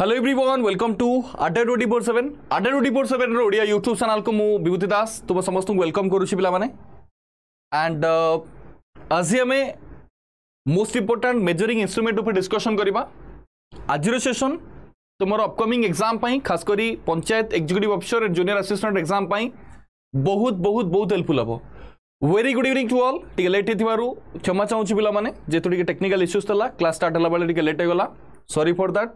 Hello everyone welcome to Adda twenty four seven Adda twenty four সেভেনর Odia YouTube ଚ୍ୟାନେଲ୍କୁ ମୁଁ ବିଭୂତି ଦାସ ତୁମ ସମସ୍ତଙ୍କୁ ୱେଲକମ୍ କରୁଛି ପିଲାମାନେ ଆଣ୍ଡ ଆଜି ଆମେ ମୋଷ୍ଟ ଇମ୍ପୋର୍ଟାଣ୍ଟ ମେଜରିଂ ଇନ୍ଷ୍ଟ୍ରୁମେଣ୍ଟ ଉପରେ ଡିସ୍କସନ୍ କରିବା ଆଜିର ସେସନ୍ ତୁମର ଅପକମିଂ ଏକ୍ଜାମ୍ ପାଇଁ ଖାସ କରି panchayat executive officer junior assistant exam ପାଇଁ ବହୁତ ବହୁତ ବହୁତ ହେଲ୍ପଫୁଲ୍ ହେବ very good evening to all टी लेट हो क्षमा चाहूँ पे मैंने जेहतु टे टेक्निकाल इश्यूज था क्लास स्टार्ट होगा बेले टी लेट होगा sorry for that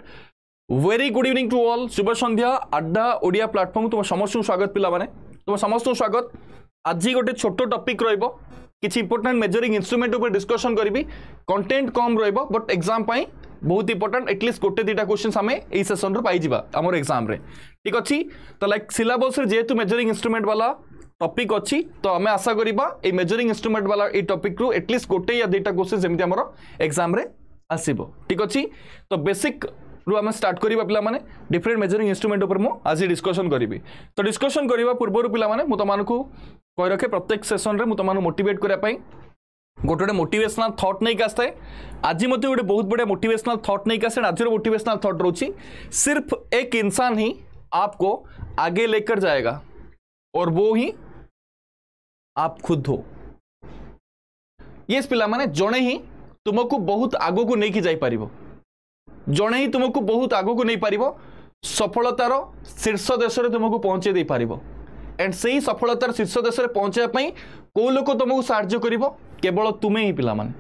very good evening to all শুভ সন্ধ্যা আড্ডা ওড়িয়া প্লাটফর্ম তোমার সমস্ত স্বাগত পিলামানে তোমার সমস্ত স্বাগত আজি গোটে ছোট টপিক রহব কিছু ইম্পর্টাট মেজরিং ইনস্ট্রুমেন্ট উপরে ডিসকসন করবি কন্টেন্ট কম রহব বট এক্সাম পাই ବହୁତ ଇମ୍ପୋର୍ଟାଣ୍ଟ ଆଟଲିଷ୍ଟ ଗୋଟେ ଦୁଇଟା କ୍ୱେଶ୍ଚିନ୍ସ ଆମେ ଏଇ ସେସନ୍ରୁ ପାଇଯିବା ଆମର ଏକ୍ଜାମ୍ରେ ଠିକ୍ ଅଛି ତ ଲାଇକ୍ ସିଲାବସ୍ରେ ଯେହେତୁ ମେଜରିଂ ଇନ୍ଷ୍ଟ୍ରୁମେଣ୍ଟ ବାଲା ଟପିକ୍ ଅଛି ତ ଆମେ ଆଶା କରିବା ଏଇ ମେଜରିଂ ଇନ୍ଷ୍ଟ୍ରୁମେଣ୍ଟ ବାଲା ଏଇ ଟପିକ୍ରୁ ଆଟଲିଷ୍ଟ ଗୋଟେ ୟା ଦୁଇଟା କ୍ୱେଶ୍ଚିନ୍ସ ଯେମିତି ଆମର ଏକ୍ଜାମ୍ରେ ଆସିବ ଠିକ୍ ଅଛି ତ ବେସିକ୍ रु आम स्टार्ट करवा পিলামানে डिफरेन्ट মেজরিং ইনস্ট্রুমেন্ট पर आज डिस्कसन करी तो डिस्कसन करवा पूर्व पे तुमको कह रखे प्रत्येक सेसन में সেশনরে मोटेट তোমাকে गोटे गोटे मोटिवेशनाल थट नहीं आसता है आज मत गोटे बहुत बढ़िया मोटिवेशनाल थट नहीं आसे आज मोटिवेशनाल थट रोच सिर्फ एक इंसान ही आपको आगे लेकर जाएगा और वो ही आप खुद हो ये पे जड़े ही तुमको बहुत आग को लेकिन जापर ଜଣେ ହିଁ ତୁମକୁ ବହୁତ ଆଗକୁ ନେଇପାରିବ ସଫଳତାର ଶୀର୍ଷ ଦେଶରେ ତୁମକୁ ପହଞ୍ଚାଇ ଦେଇପାରିବ ଆଣ୍ଡ ସେହି ସଫଳତାର ଶୀର୍ଷ ଦେଶରେ ପହଞ୍ଚାଇବା ପାଇଁ କେଉଁ ଲୋକ ତୁମକୁ ସାହାଯ୍ୟ କରିବ କେବଳ ତୁମେ ହିଁ ପିଲାମାନେ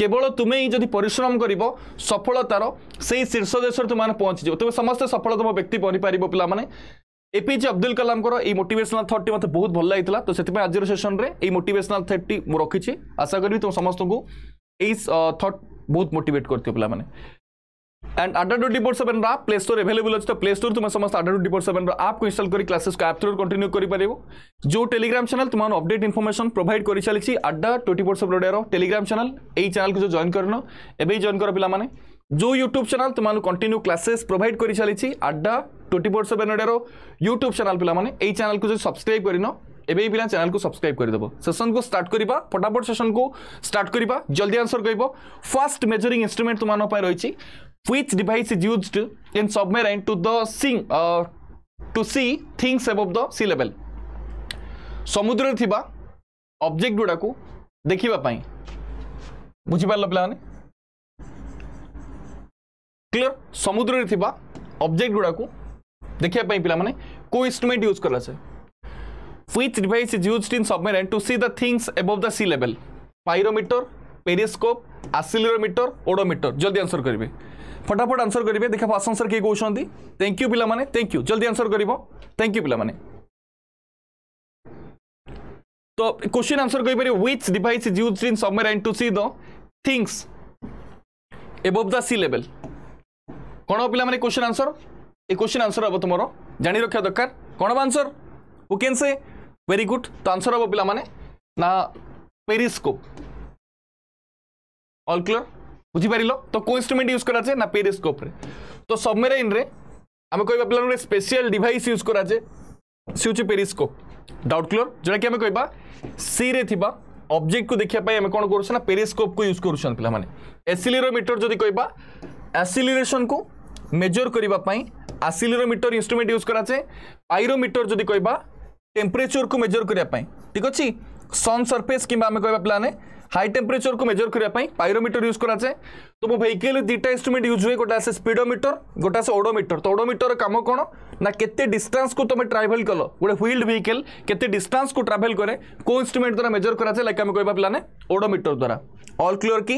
কেবল তুমি যদি পরিশ্রম করব সফলতার সেই শীর্ষ দেশে তুমি পৌঁছি যাব তুমি সমস্ত সফলতম ব্যক্তি বনিপার পিলা মানে এপিজে অব্দুল কালামর এই মোটিভেশনাল থটটি মতো বহুত ভাল লাগি তো সেই আজর সেসনরে এই মোটিভেশনাল থটটি মু রাখি আশা করি তুমি সমস্ত এই থট বহুত মোটিভেট করতে পিলা মানে एंड अड्डा टू four seven play store available अच्छे तो प्ले स्टोर तुम समस्त अड्डा टू डिपोर्ट सेवन आप इनस्टल कर क्लासेस को आप थ्रु कंटिन्यू कर जो टेलीग्राम चैनल तुम अपडेट इनफर्मेशन प्रोभाइड कर चली Adda twenty four seven Odia Telegram channel यही चैनल को जो जॉइन करन एवं जॉइन कर पाने जो यूट्यूब चैनल तुम कंटिन्यू क्लासेस प्रोभाइड कर चली Adda twenty four seven Odia YouTube channel पे यही चैनल को जो सब्सक्राइब करन এবেই পিলা চ্যানেলকে সবসক্রাইব করে দেব সেশনকে স্টার্ট করা ফটাফট সেশনকে স্টার্ট করা জলদি আনসর কহব ফার্স্ট মেজরিং ইনস্ট্রুমেন্ট তোমার রয়েছে which device is used in submarine to the sing uh, to see things above the sea level samudra re thiba object guda ku dekhiba pai bujhi object ଗୁଡ଼ାକୁ clear samudra re thiba object guda ku dekhiba pai pila mane ko instrument use use se which device is used in submarine to see the things above the sea level pyrometer periscope accelerometer odometer jaldi answer karibe फटाफट answer करेंगे देखा fast answer किए कौन thank you पिला thank you जल्दी answer कर thank you पिला तो क्वेश्चन आंसर कहीपर which device is used in somewhere and to see the things above the sea level कौन पिला माने question answer A question answer हम तुम जाणी रखा दरकार कौन हम आंसर वो कैन से वेरी गुड तो आंसर हम पिला माने ना पेरिस्कोप ऑल क्लियर বুঝিপারিল তো কেউ ইনস্ট্রুমেন্ট ইউজ করাছে না পেরিস্কোপরে তো সবমেরাইন্রে আমি কহবা পিলা গোটে স্পেশাল ডিভাইস ইউজ করাছে সে হচ্ছে পেরিস্কোপ ডাউট ক্লিয়ার যেটা কি আমি কহবা সিরে থিবা অবজেক্ট কু দেখিয়া পাই আমি কোন করছ না পেরিস্কোপ কু ইউজ করছন পিলা মানে এসিলিরোমিটর যদি কহবা অ্যাসিলিরেশন কু মেজর করিবা পাই আসিলিরোমিটর ইনস্ট্রুমেন্ট ইউজ করাছে পাইরোমিটর যদি কহবা টেম্পারেচর কু মেজর করিয়া পাই ঠিক আছে সন সারফেস কিংবা আমি কহবা পিলানে ହାଇ ଟେମ୍ପରେଚରକୁ ମେଜର କରିବା ପାଇଁ ପାଇରୋମିଟର ୟୁଜ୍ କରାଯାଏ ତ ମୋ ଭେହିକିଲ୍ ଦୁଇଟା ଇନ୍ଷ୍ଟ୍ରୁମେଣ୍ଟ ୟୁଜ୍ ହୁଏ ଗୋଟେ ଆସେ ସ୍ପିଡୋମିଟର ଗୋଟେ ଆସେ ଓଡୋମିଟର ତ ଓଡୋମିଟର କାମ କ'ଣ ନା କେତେ ଡିଷ୍ଟାନ୍ସକୁ ତୁମେ ଟ୍ରାଭେଲ୍ କଲ ଗୋଟେ ହ୍ୱିଲ୍ଡ ଭେହିକିଲ୍ କେତେ ଡିଷ୍ଟାନ୍ସକୁ ଟ୍ରାଭେଲ୍ କରେ କେଉଁ ଇନ୍ଷ୍ଟ୍ରୁମେଣ୍ଟ ଦ୍ୱାରା ମେଜର କରାଯାଏ ଲାଇକ୍ ଆମେ କହିବା ପିଲାମାନେ ଓଡୋମିଟର ଦ୍ୱାରା ଅଲ୍ କ୍ଲିଅର୍ କି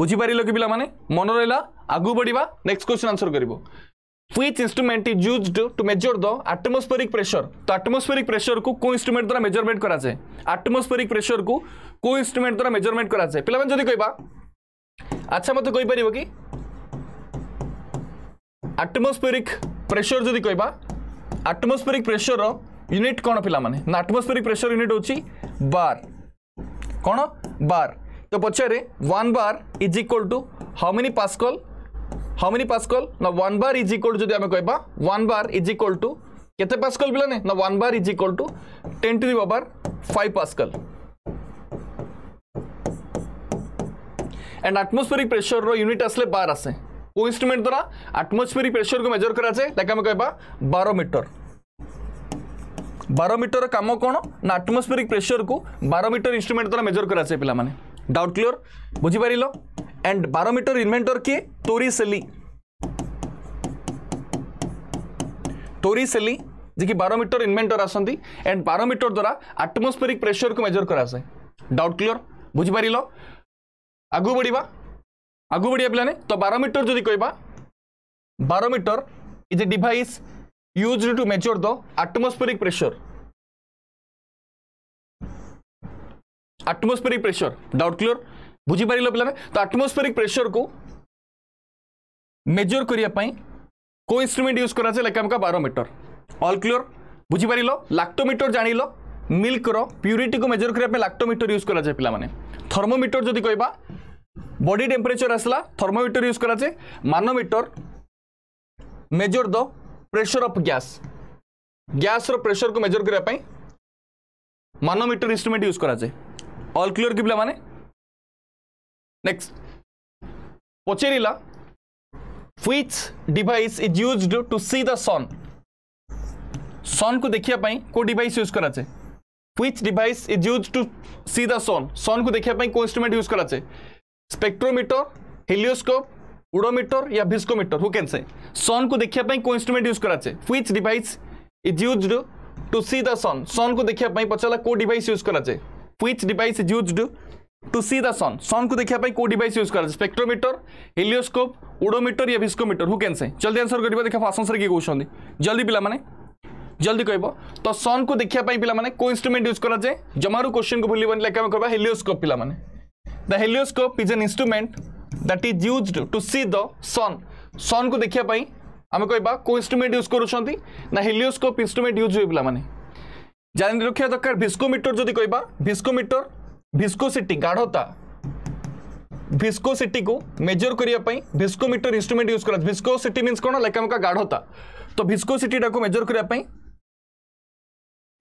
ବୁଝିପାରିଲ କି ପିଲାମାନେ ମନେ ରହିଲା ଆଗକୁ ବଢ଼ିବା ନେକ୍ସଟ କ୍ୱେଶ୍ଚନ୍ ଆନ୍ସର କରିବ which instrument is used to measure the atmospheric pressure तो atmospheric pressure को को instrument द्वारा measurement करा जाए atmospheric pressure को को instrument द्वारा measurement करा जाए पिलावन जदि कहबा अच्छा मत कहि परिबो कि atmospheric pressure जदि कहबा atmospheric pressure रो unit कोन पिला माने ना atmospheric pressure unit होची bar कोन bar तो पछरे 1 bar is equal to how many pascal how many pascal ना वन बार इज इक्वल जब आम कह one bar is equal to के पास्कल पे ना one bar is equal to ten to the power five pascal and atmospheric pressure रो unit आसले bar आसे वो इंस्ट्रूमेंट द्वारा आटमोस्फेरिक प्रेशर को मेजर करा जाए ताकि आम कह बारोमीटर बारोमीटर कम कौन ना आटमोस्फेरिक प्रेशर को बारोमीटर इंस्ट्रूमेंट द्वारा मेजर करा जाए पे डाउट क्लीयर बुझीपार एंड बारोमीटर इन्वेंटर किए तोरीसेली तोरीसेली जे कि बारोमीटर इन्वेंटर आसती एंड बारोमीटर द्वारा आटमोस्फेरिक प्रेसर को मेजर कराए डाउट क्लीयर बुझिपार आगू बढ़ा आगू बढ़िया पे तो बारोमीटर जो कह barometer is a device use to measure the atmospheric pressure atmospheric pressure doubt clear बुझिपारे पे तो आटमोस्फेरिक प्रेसर को मेजर करने को इन्स्ट्रुमेंट यूज कराए लेकिन बारोमीटर अल क्लीयर बुझिपार लाक्टोमीटर जान ल मिल्क प्यूरीटी को मेजर करने लाक्टोमीटर यूज कराए पे थर्मोमीटर जदि कह बॉडी टेम्परेचर आसला थर्मोमीटर यूज कराए manometer measure the pressure of gas gas रो प्रेशर को मेजर करने मानोमीटर इन्स्ट्रुमेंट यूज कराए अल क्लीयर कि पे Next, Pocherilla, which device is used to see the sun? सन को देखा कौ डिवाइस यूज कराचे which device is use to see the sun sun को देखा कौ इंस्ट्रुमेंट यूज कराचे स्पेक्ट्रोमीटर हेलियोस्कोप उड़ोमीटर या viscometer who can say sun को देखा कौ इंस्ट्रुमेंट यूज कराचे which device is use to see the sun sun को देखा पचारा कौ डिवाइस यूज कराचे which device is use to see the sun sun को देखा कौ डिवाइस यूज कर स्पेक्ट्रोमीटर हेलिओस्कोप उडोमीटर या भिस्कोमीटर हु कैन से जल्दी आंसर कर देखा आसनस किए कौन जल्दी पे जल्दी कह तो सन को देखा पाने कौ इन्स्ट्रुमेंट यूज कराए जमारू क्वेश्चन को भूल लेकिन आम कह हेलिओस्कोप पाने the helioscope is an instrument that is use to see the sun sun को देखा आम कह कौ इन्स्ट्रुमेंट यूज करा हेलिओस्कोप इन्स्ट्रुमेंट यूज हुए पाने जान रखा दरकार भिस्कोमीटर जब कह भिस्कोसीटी गाढ़ता भिस्कोसीटी को मेजर करनेकोमीटर इन्स्ट्रुमेंट यूज करा भिस्कोसीटी मीन कौन का गाढ़ता तो भिस्कोसीटी को मेजर करने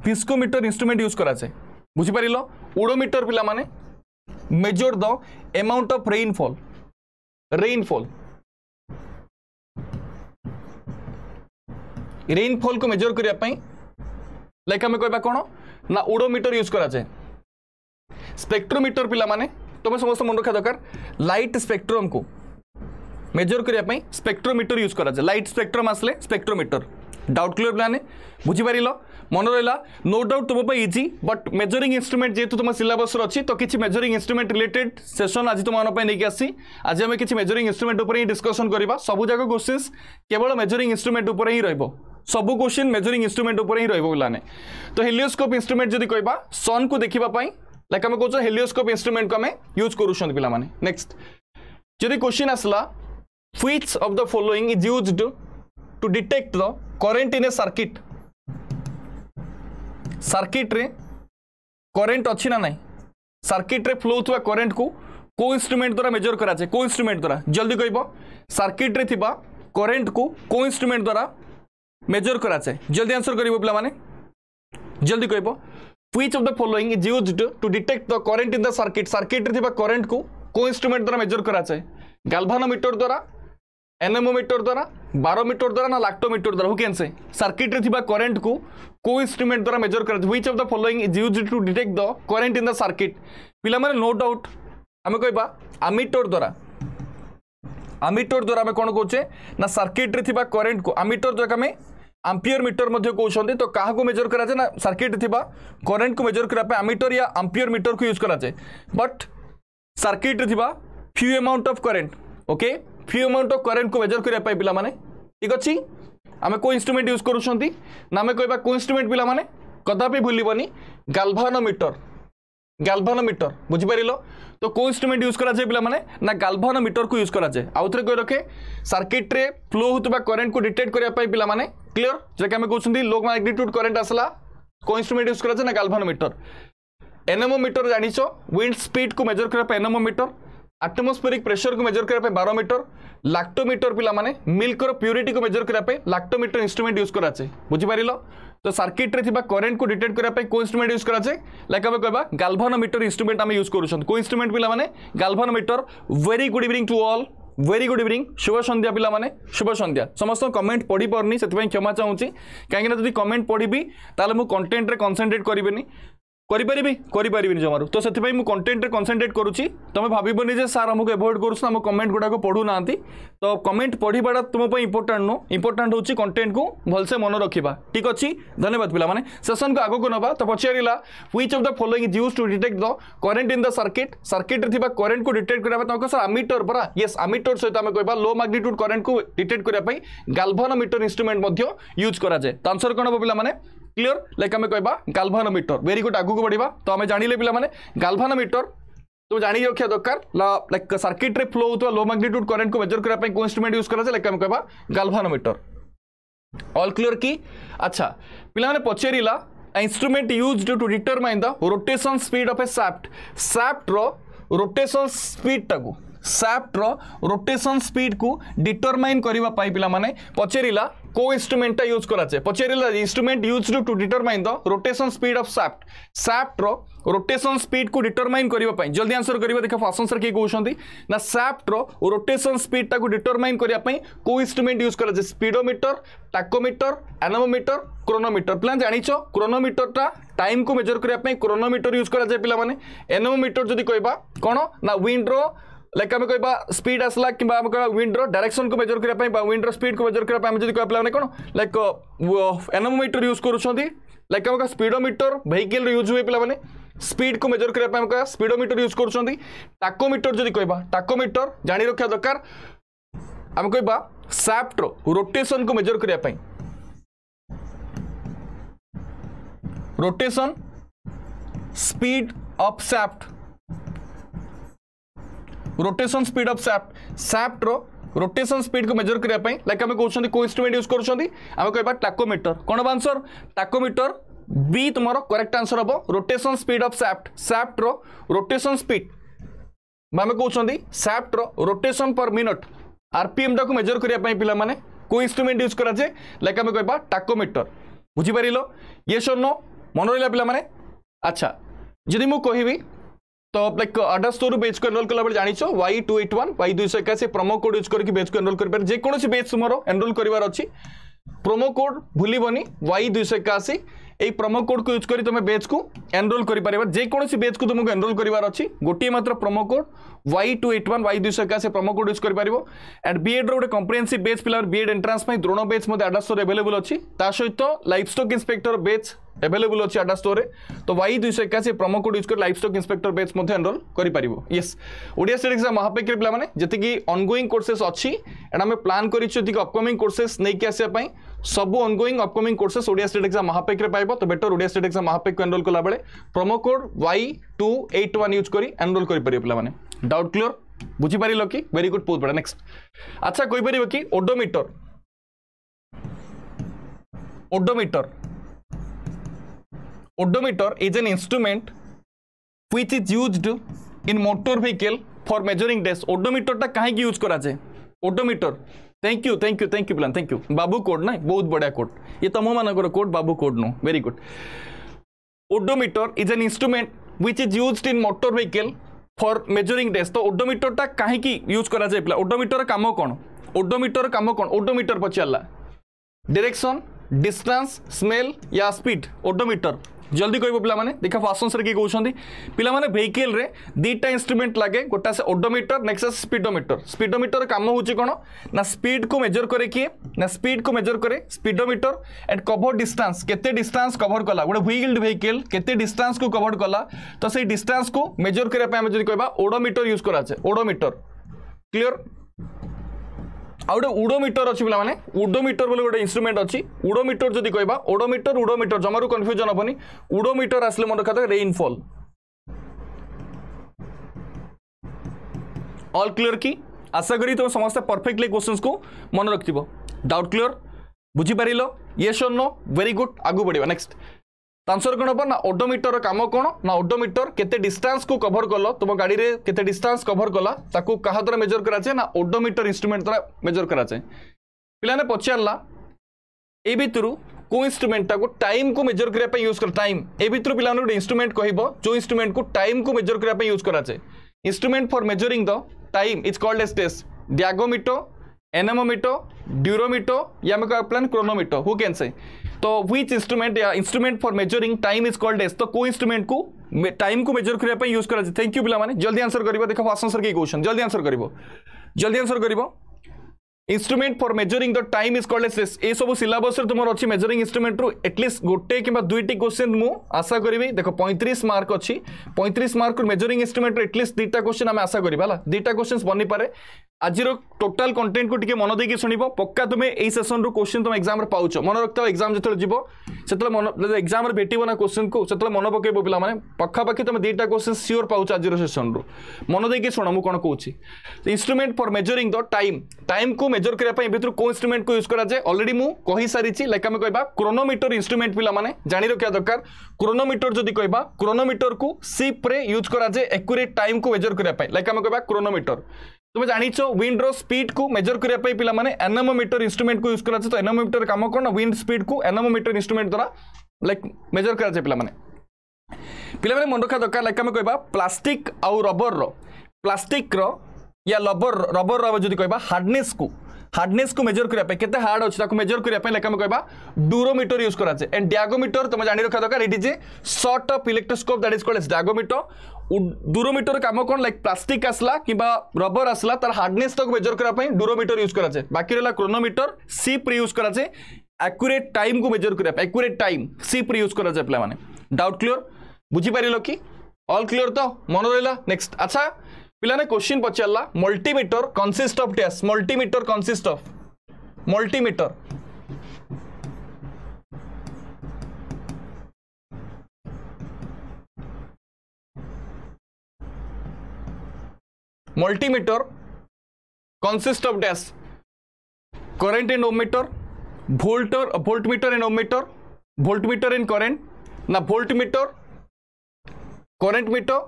भिस्कोमीटर इन्स्ट्रुमेंट यूज कराए बुझिपार उड़ोमीटर पे measure the amount of rainfall rainfall rainfall को मेजर करने लाइक आम कह कौन ना उड़ोमीटर यूज कराए ସ୍ପେକ୍ଟ୍ରୋମିଟର तो पे तुम समस्त मन रखा दरकार लाइट स्पेक्ट्रम को मेजर करने ସ୍ପେକ୍ଟ୍ରୋମିଟର यूज कराए लाइट स्पेक्ट्रम ଆସିଲେ ସ୍ପେକ୍ଟ୍ରୋମିଟର डाउट क्लियर पे बुझीपार मन रहा नो डाउट तुम इजी बट मेजरी इन्स्ट्रुमेंट जेहतु तुम सिलबस अच्छी तो किसी मेजरी इन्स्ट्रुमेंट रिलेटेड सेसन आज तुम नहीं आसी आज आम किसी मेजरी इन्स्ट्रुमेंट उपर ही डिस्कसन करवा सबुजाक क्वेश्चन केवल मेजरी इन्स्ट्रुमेंट उपर ही रोब सब क्वेश्चन मेजरींग इन्स्ट्रुमेंट उपर ही रोने तो हिलियोस्कोप इन्स्ट्रुमेंट जब कह सन को देखापी लाइक आम कौन हेलिओस्कोप इन्स्ट्रुमेंट को आम यूज करूँ पे नेक्स्ट जदि क्वेश्चन आसला which of the following is used to detect the current in a circuit circuit रे current अच्छी ना नहीं circuit रे flow थुआ current को को instrument द्वारा measure करा जाए को instrument द्वारा जल्दी कहब circuit रे थिबा current को को instrument द्वारा measure करा जाए जल्दी answer करिवो पिला माने जल्दी कहब which of the following is used to detect the current in the circuit circuit re thiba current ku ko instrument dara measure kara जाए galvanometer dara anemometer dara barometer dara na lactometer dara who can say circuit re thiba current ku ko instrument dara measure kara which of the following is used to detect the current in the circuit pila mane no doubt ame आमे कहबा ammeter द्वारा ammeter द्वारा आमे कोन कोचे ना circuit रे थिबा current को अमीटर द्वारा आंपियर मीटर कहते तो क्या मेजर कराए ना सर्किट थी करेन्ट को मेजर करने आमिटर या आंपियर मीटर को यूज कराए बट सर्किट थी few amount of current okay few amount of current को मेजर करने पे ठीक अच्छे आम कौ इन्स्ट्रुमेंट यूज करुँच ना आम कह कौ इन्स्ट्रुमेंट पे कदापि भूल गाल्भानोमीटर গালভানোমিটর বুঝিপারিল তো কেউ ইনস্ট্রুমেন্ট ইউজ করা যায় পিলামানে না গালভানোমিটরকে ইউজ করা যায় আউথরে কই রখে সার্কিট্রে ফ্লো হওয়া করেন্টকে ডিটেক্ট করা পিলামানে ক্লিয়ার যেটাকি আমি কৌন লো ম্যাগনিট্যুড করেন্ট আসলা কেউ ইনস্ট্রুমেন্ট ইউজ করা যায় না গালভানোমিটর এনোমোমিটর জাঁচ উইন্ড স্পিড কু মেজর করা এনোমোমিটর আটমোস্ফেরিক প্রেসর কু মেজর করা বারোমিটর ଲାକ୍ଟୋମିଟର ପିଲାମାନେ ମିଲ୍କର ପ୍ୟୁରିଟିକୁ ମେଜର କରିବା ପାଇଁ ଲାକ୍ଟୋମିଟର ଇନଷ୍ଟ୍ରୁମେଣ୍ଟ ୟୁଜ୍ କରାଯାଏ ବୁଝିପାରିଲ तो सर्किट्रे थी करेन्ट को डिटेक्ट करने कौ इन्स्ट्रुमेंट यूज कराए लाइक आम कह गाल्भानोमीटर इन्स्ट्रुमेंट आम यूज करूँ कौ इन्स्ट्रुमेंट पे galvanometer very good evening to all very good evening শুভ সন্ধ্যা পিলামানে শুভ সন্ধ্যা সমস্ত কমেন্ট পড়ি পারুনি সেই ক্ষমা চাহুছি কিনা যদি কমেন্ট পড়বি তাহলে মু কন্টেন্টরে কনসেনট্রেট করবেনি করি পারিবি করি পারিবি নি জামারু তো সতি ভাই মই কন্টেন্ট কনসেনট্রেট করুচি তমে ভাবি বনি যে সারামুক এভয়েড করুছাম কমেন্ট গুডাকো পড়ু নাନ୍ତି তো কমেন্ট পড়িবা তুমি পই ইম্পর্ট্যান্ট নো ইম্পর্ট্যান্ট হুচি কন্টেন্ট কো ভালসে মন রাখিবা ঠিক আছে ধন্যবাদ pila মানে সেশন কো আগোক নবা তো পচিয়ারিলা which of the following use to detect the current in the circuit সার্কিটে থিবা কারেন্ট কো ডিটেক্ট কৰাবা তমক সার অ্যামিটার পরা ইয়েস অ্যামিটার সৈতে আমি কইবা লো ম্যাগনিটিউড কারেন্ট কো ডিটেক্ট কৰা পাই গালভানোমিটার ইনস্ট্রুমেন্ট মধ্য ইউজ কৰা যায় টান্সার কোন হবা pila মানে क्लीयर लाइक आम कह गाल्भानोमीटर वेरी गुड आगे बढ़ा तो आम जाने पे गाल्भानोमीटर तो जाणी रखा दरकार लाइक सर्किट रे फ्लो होता लो मैग्निट्यूड करेन्ट को मेजर करने को इंस्ट्रुमेंट यूज करा लाइक आम कह गाल्भानोमीटर अल क्लीयर कि अच्छा पे पचार instrument use to determine the rotation speed of a shaft shaft rotation speed time ସାପ୍ଟର ରୋଟେସନ୍ ସ୍ପିଡ଼କୁ ଡିଟରମାଇନ୍ କରିବା ପାଇଁ ପିଲାମାନେ ପଚାରିଲା କେଉଁ ଇନ୍ଷ୍ଟ୍ରୁମେଣ୍ଟଟା ୟୁଜ୍ କରାଯାଏ ପଚାରିଲା instrument use to determine the rotation speed of shaft ସାପ୍ଟର ରୋଟେସନ୍ ସ୍ପିଡ଼କୁ ଡିଟରମାଇନ୍ କରିବା ପାଇଁ ଜଲ୍ଦି ଆନ୍ସର୍ କରିବା ଦେଖ ଫାଷ୍ଟ ଆନ୍ସର୍ କିଏ କହୁଛନ୍ତି ନା ସାପ୍ଟର ରୋଟେସନ୍ ସ୍ପିଡ଼ଟାକୁ ଡିଟରମାଇନ୍ କରିବା ପାଇଁ କେଉଁ ଇନ୍ଷ୍ଟ୍ରୁମେଣ୍ଟ ୟୁଜ୍ କରାଯାଏ ସ୍ପିଡ଼ୋମିଟର ଟାକୋମିଟର ଆନୋମୋମିଟର କ୍ରୋନୋମିଟର ପିଲା ଜାଣିଛ କ୍ରୋନୋମିଟରଟା ଟାଇମ୍କୁ ମେଜର କରିବା ପାଇଁ କ୍ରୋନୋମିଟର ୟୁଜ୍ କରାଯାଏ ପିଲାମାନେ ଏନୋମିଟର ଯଦି କହିବା କ'ଣ ନା ୱିଣ୍ଡ୍ର लाइक आम कह स्पीड आसला कि विंड्र डायरेक्शन को मेजर करने विंड्र स्पीड को मेजर करने कहने कौन लाइक एनोमोमीटर यूज कर लाइक आम स्पीडोमीटर वेहकिल यूज हुए पे स्पीड को मेजर करने स्पीडोमीटर यूज करोमीटर जो कह टाकोमीटर जाणी रखा दरकार आम कह साफ्ट्र रोटेसन को मेजर करने rotation speed of shaft rotation speed of shaft साफ्टर रोटेसन स्पीड को मेजर करने लाइक आम कौन को इन्स्ट्रुमेंट यूज करें कह टाकोमीटर कौन हम आंसर टाकोमीटर बी तुम करेक्ट आंसर हम रोटेसन स्पीड अफ साफ्ट साफ्टर रोटेसन स्पीड आम कौन साफ्टर रोटेसन पर मिनट आरपीएम टाक मेजर करने पे को इनमेंट यूज कराए लाइक आम कह टाकोमीटर बुझिपार ये नो मन रहा पे अच्छा जी मुझे तो लाइक अडा स्टोर बेच को एनरोल कला जान Y two eight one Y दुई एकाशे प्रोमो कोड यूज करके बेच को एनरोल करेकोसी बेच मोर एनरोल करार भूल वाई दुई एकाशी এই প্রোমো কোড কু ইউজ করে তুমি কু এনরোল করে যেকোন কু তুমি এনরোল করবার অছি গোটিয়ে মাত্র promo code Y two eight one Y দুইশ একাশি প্রোমো কোড ইউজ করে আন্ড বিএড্র গোটে কম্প্রিহেনসিভ বেজ পিলার বিএড এন্ট্রান্স পাই দ্রোণ বেজ মধ্যে আডা স্টোর এভেলেবল অছি তা সহিত livestock inspector batch available অছি আডা স্টোরে তো ওয়াই দুইশ একাশি প্রোমো কোড ইউজ করে লাইফ স্টক ইন্সপেক্টর বেজ মধ্যে এনরোল করে ইয়েস ওড়িয়া স্টেট এক্সাম মহাপেক্ষের পিলামানে যেতিকি অনগোইং কোর্সেস অছি এটা আমি প্ল্যান করেছি যেতিকি অপকমিং কোর্সেস নেইকি আসা সবু ongoing upcoming courses Odia state exam মহাপেক্রে পাইব তো বেটর ওড়িয়া স্টেট এক্সাম মহাপেকু এনরোল কলাবেলে promo code Y two eight one use করে এনরোল করে পারিবে পিলামানে ডাউট ক্লিয়র বুঝিপারিল কি ভেরি গুড বহুত বড় নেক্সট আচ্ছা কইপারিব কি odometer odometer odometer is an instrument which is used in motor vehicle for measuring dash odometer ta kahi ki use kara thank you thank you thank you you thank you बाबू कोड ना बहुत बढ़िया ಕೋಟ್ ये तमो माना करो बाबू कोड नो very good odometer is an instrument which is used in motor vehicle for measuring dash तो ओडोमीटर टा काहे यूज करा जाय पिला ओडोमीटर काम कौन ओडोमीटर काम कोन ओडोमीटर पचाला डायरेक्शन डिस्टेंस स्मेल या स्पीड ओडोमीटर जल्दी कह पाने देखा फास्ट आंसर किए कौन पाने वेहकिल दुटा इन्स्ट्रुमेंट लगे गोटा से ओडोमीटर नेक्स स्पीडोमीटर स्पीडोमीटर कम हो कौन ना स्पीड को मेजर करे किए ना स्पीड को मेजर करे स्पीडोमीटर एंड कभर डिस्टास् के डिस्टास् कभर कला गोटे व्हील्ड वेहकिल केते को कभर कला तो से डिस्टास्क को मेजर करने कहवा ओडोमीटर यूज कराए ओडोमीटर क्लीयर ଆଉ ଗୋଟେ ଉଡ଼ୋମିଟର ଅଛି ପିଲାମାନେ ଉଡ଼ୋମିଟର ବୋଲି ଗୋଟେ ଇନ୍ଷ୍ଟ୍ରୁମେଣ୍ଟ ଅଛି ଉଡ଼ୋମିଟର ଯଦି କହିବା ଓଡ଼ୋମିଟର ଉଡ଼ୋମିଟର ଜମାରୁ କନଫ୍ୟୁଜନ୍ ହେବନି ଉଡ଼ୋମିଟର ଆସିଲେ ମନେ ରଖାଥାଏ ରେଇନଫଲ୍ ଅଲ୍ କ୍ଲିୟର କି ଆଶା କରି ତୁମେ ସମସ୍ତେ ପରଫେକ୍ଟଲି କ୍ୱେଶ୍ଚନ୍ସକୁ ମନେ ରଖିଥିବ ଡାଉଟ୍ କ୍ଲିୟର ବୁଝିପାରିଲ yes or no very good ଆଗକୁ ବଢ଼ିବା ନେକ୍ସଟ তো आंसर কোন হবো না ওডোমিটর কাম কোন না ওডোমিটর কেতে ডিস্টান্স কু কভার কলো তোমার গাড়ি রে কেতে ডিস্টান্স কভার কলা তাকু কাহা দ্বারা মেজর করা যায় না ওডোমিটর ইনস্ট্রুমেন্ট দ্বারা মেজর করা যায় পিলানে পচারলা এই ভিতরু কেউ ইনস্ট্রুমেন্টটাকে টাইমকু মেজর করা ইউজ করা টাইম এই ভিতর পিলানে গোটে ইনস্ট্রুমেন্ট কহব যে ইনস্ট্রুমেন্টকু টাইমকু মেজর করা ইউজ করা যায় instrument for measuring the time is called as dash diagometer anemometer durometer या मैं प्लान क्रोनोमिटो हु कैन से तो विच इंस्ट्रूमेंट या instrument for measuring time is called as तो को इंस्ट्रूमेंट को टाइम को मेजर करने यूज कर थैंक यू पिला जल्दी आंसर कर देख फास्ट आंसर की क्वेश्चन जल्दी आंसर कर जल्दी आंसर कर instrument for measuring the time is called as a सब सिलेबस तुम अच्छी मेजरिंग इंस्ट्रूमेंट रू एटलिस्ट गोटे कि दुईट क्वेश्चन मुझ आशा करी देख पैंतीस मार्क अच्छी पैंतीस मार्क मेजरिंग रू एटलिस्ट दुटा क्वेश्चन आम आशा करा दुटा क्वेश्चन बनी पाए আজির টোটাল কন্টেন্ট কু টিকি মন দিয়ে শুণব পক্কা তুমি এই সেসন রু কোশ্চিন তুমি এক্সাম পাওছ মনে রাখতে এক্সাম যেত যাব সেত এক্সাম ভেটব না কোশ্চিন কু সেত মনে পকাইব পিলা মানে পাখাপাখি তুমি দুইটা কোশ্চিন সিওর পাওছ আজির সেসন রু মন দিয়ে শুণ মু কোণ কৌছি instrument for measuring the time time কু মেজর করা ভিতর কেউ ইনস্ট্রুমেন্ট কু ইউজ করা যায় অলরেডি মু সারিছি লাইক আমি কহবা ক্রোনোমিটর ইনস্ট্রুমেন্ট পিলা মানে জানি রাখা দরকার ক্রোনোমিটর যদি কহবা ক্রোনোমিটর কু সিপ্রে ইউজ করা যায় একুরেট টাইম কু মেজর করা লাইক আমি কহবা ক্রোনোমিটর तुम जाच विंड रीड को मेजर करने पाने एनमोमीटर इनमेंट को यूज कर तो एनमोमीटर काम कौन विंड स्पीड को एनमोमीटर इनमेंट द्वारा लाइक मेजर कर पे पे मन रखा दरकार लाइक आम कह प्लास्टिक आउ रबर र्लास्टिक या लबर रबर रि कह हार्डने को हार्डने को मेजर करने के हार्ड अच्छे मेजर करने लाइक आम कह डोमीटर यूज कराए एंड डायगोमीटर तुम जान रखा दरकार it sort of electroscope that is called diagometer durometer কাম কোণ লাইক প্লাস্টিক আসলা কিংবা রবর আসলা তার হার্ডনেস তো মেজর করা ডুরোমিটর ইউজ করা যায় বাকি রহলা ক্রোনোমিটর সিপ্রে ইউজ করা যায় আকুরেট টাইম কু মেজর করা আকুরেট টাইম সিপ্রে ইউজ করা যায় পিলা মানে ডাউট ক্লিয়র বুঝিপারিল কি অল ক্লিয়র তো মনে রহলা নেক্সট আচ্ছা পিলানে কোশ্চিন পচারা multimeter consist of test multimeter consist of multimeter multimeter consists of dash current and ohmmeter volter voltmeter and ohmmeter voltmeter and current now voltmeter current meter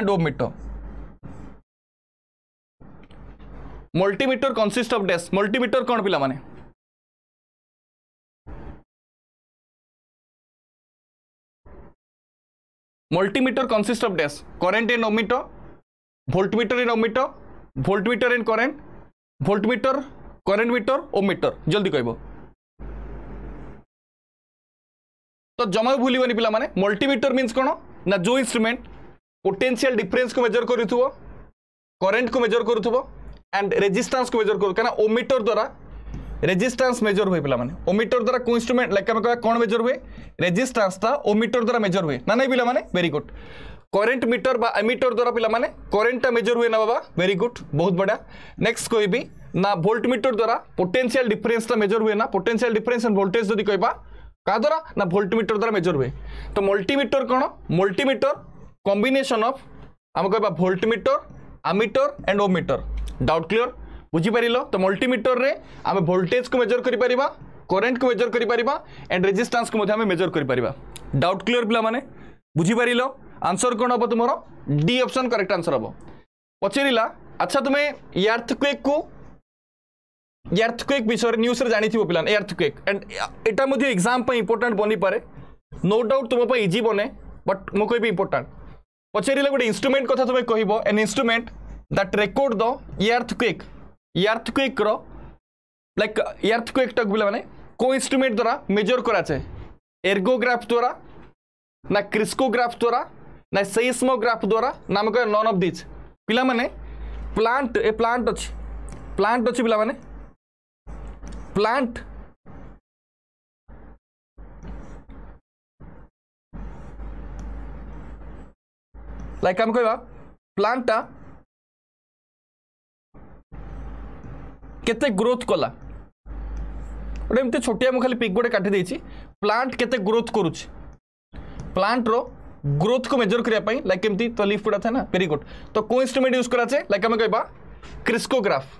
and ohmmeter multimeter consist of dash multimeter कौन पिला माने multimeter consist of dash current and ohmmeter voltmeter and ohmmeter voltmeter and current voltmeter current meter ohmmeter জলদি কইব তো জমা ভুলিবনি পিলা মানে multimeter means কোন না যে ইনস্ট্রুমেন্ট পোটেনশিয়াল ডিফরেন্স কু মেজর করুথুব करंट को मेजर करूब एंड रेजिस्टांस को मेजर कर ओमीटर द्वारा रेजिस्टांस मेजर हुए पिला मैंने ओमीटर द्वारा कौ इन्स्ट्रुमेंट लाइक आम कह कौन मेजर हुए रेजिस्टांस टा ओमीटर द्वारा मेजर हुए ना नहीं पिला मैंने वेरी गुड करेन्ट मीटर बा एमिटर द्वारा पिलाने करेन्टा मेजर हुए ना बाबा वेरी गुड बहुत बढ़िया नेक्स्ट कहबी ना भोल्ट मीटर द्वारा पोटेनसीआल डिफरेन्सटा मेजर हुए ना पोटेनसीआल डिफरेन्स एंड भोल्टेज जदि कह क्या द्वारा ना भोल्टमीटर द्वारा मेजर हुए तो मल्टीमीटर कौन मल्टीमीटर कम्बेसन अफ आम कह voltmeter ammeter and ohmmeter doubt clear बुझिपार तो मल्टीमीटर में आम भोल्टेज को मेजर कर करेन्ट को मेजर कर एंड को मेजर कर डाउट क्लीयर पे बुझिपार ଆନ୍ସର୍ କ'ଣ ହେବ ତୁମର ଡି ଅପସନ୍ କରେକ୍ଟ ଆନ୍ସର୍ ହେବ ପଚାରିଲା ଆଚ୍ଛା ତୁମେ ୟାର୍ଥକ୍ୱେକ୍କୁ ୟାର୍ଥକ୍ୱେକ୍ ବିଷୟରେ ନ୍ୟୁଜ୍ରେ ଜାଣିଥିବ ପିଲାମାନେ ୟାର୍ଥକ୍ୱେକ୍ ଆଣ୍ଡ ଏଇଟା ମଧ୍ୟ ଏକ୍ଜାମ୍ ପାଇଁ ଇମ୍ପୋର୍ଟାଣ୍ଟ ବନିପାରେ ନୋ ଡାଉଟ୍ ତୁମ ପାଇଁ ଇଜି ବନେ ବଟ୍ ମୁଁ କହିବି ଇମ୍ପୋର୍ଟାଣ୍ଟ ପଚାରିଲେ ଗୋଟେ ଇନ୍ଷ୍ଟ୍ରୁମେଣ୍ଟ କଥା ତୁମେ କହିବ an instrument that record the earthquake ୟାର୍ଥକ୍ୱେକ୍ର ଲାଇକ୍ ୟାର୍ଥକ୍ୱେକ୍ଟାକୁ ପିଲାମାନେ କେଉଁ ଇନ୍ଷ୍ଟ୍ରୁମେଣ୍ଟ ଦ୍ୱାରା ମେଜର୍ କରାଯାଏ ଏର୍ଗୋଗ୍ରାଫ୍ ଦ୍ୱାରା ନା କ୍ରିସ୍କୋଗ୍ରାଫ୍ ଦ୍ୱାରା ନା ସେଇସ୍ମୋଗ୍ରାଫ୍ ଦ୍ୱାରା ନା ଆମେ କହିବା ନନ୍ ଅଫ୍ ଦିଜ୍ ପିଲାମାନେ ପ୍ଲାଣ୍ଟ ଏ ପ୍ଲାଣ୍ଟ ଅଛି ପ୍ଲାଣ୍ଟ ଅଛି ପିଲାମାନେ ପ୍ଲାଣ୍ଟ লাইক আমি কইবা প্লান্টটা কেতে গ্রোথ কলা গোটে এমতি ছোটিয়া মু খালি পিক গোটে কাটি দিয়েছি প্লান্ট কেতে গ্রোথ করুছি প্লান্টর ग्रोथ को मेजर करने लाइक एमती तो लिफ पूरा था वेरी गुड तो कौन इनमेंट यूज कराए लाइक आम कहवा क्रिस्कोग्राफ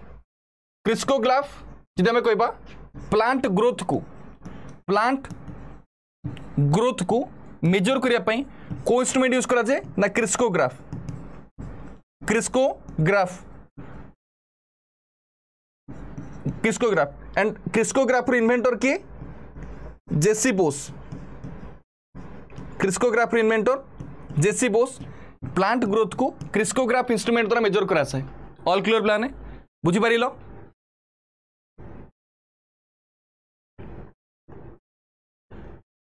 क्रिस्कोग्राफ जी आम कह प्लांट ग्रोथ को प्लांट ग्रोथ को मेजर करने कौ इनमेंट यूज कराए ना क्रिस्कोग्राफ क्रिस्कोग्राफ क्रिस्कोग्राफ एंड क्रिस्कोग्राफर इनभेटर किए J C Bose crescograph inventor J C Bose plant growth को क्रिस्कोग्राफ इंस्ट्रूमेंट द्वारा मेजर कराए अल क्लियर प्लान बुझिपार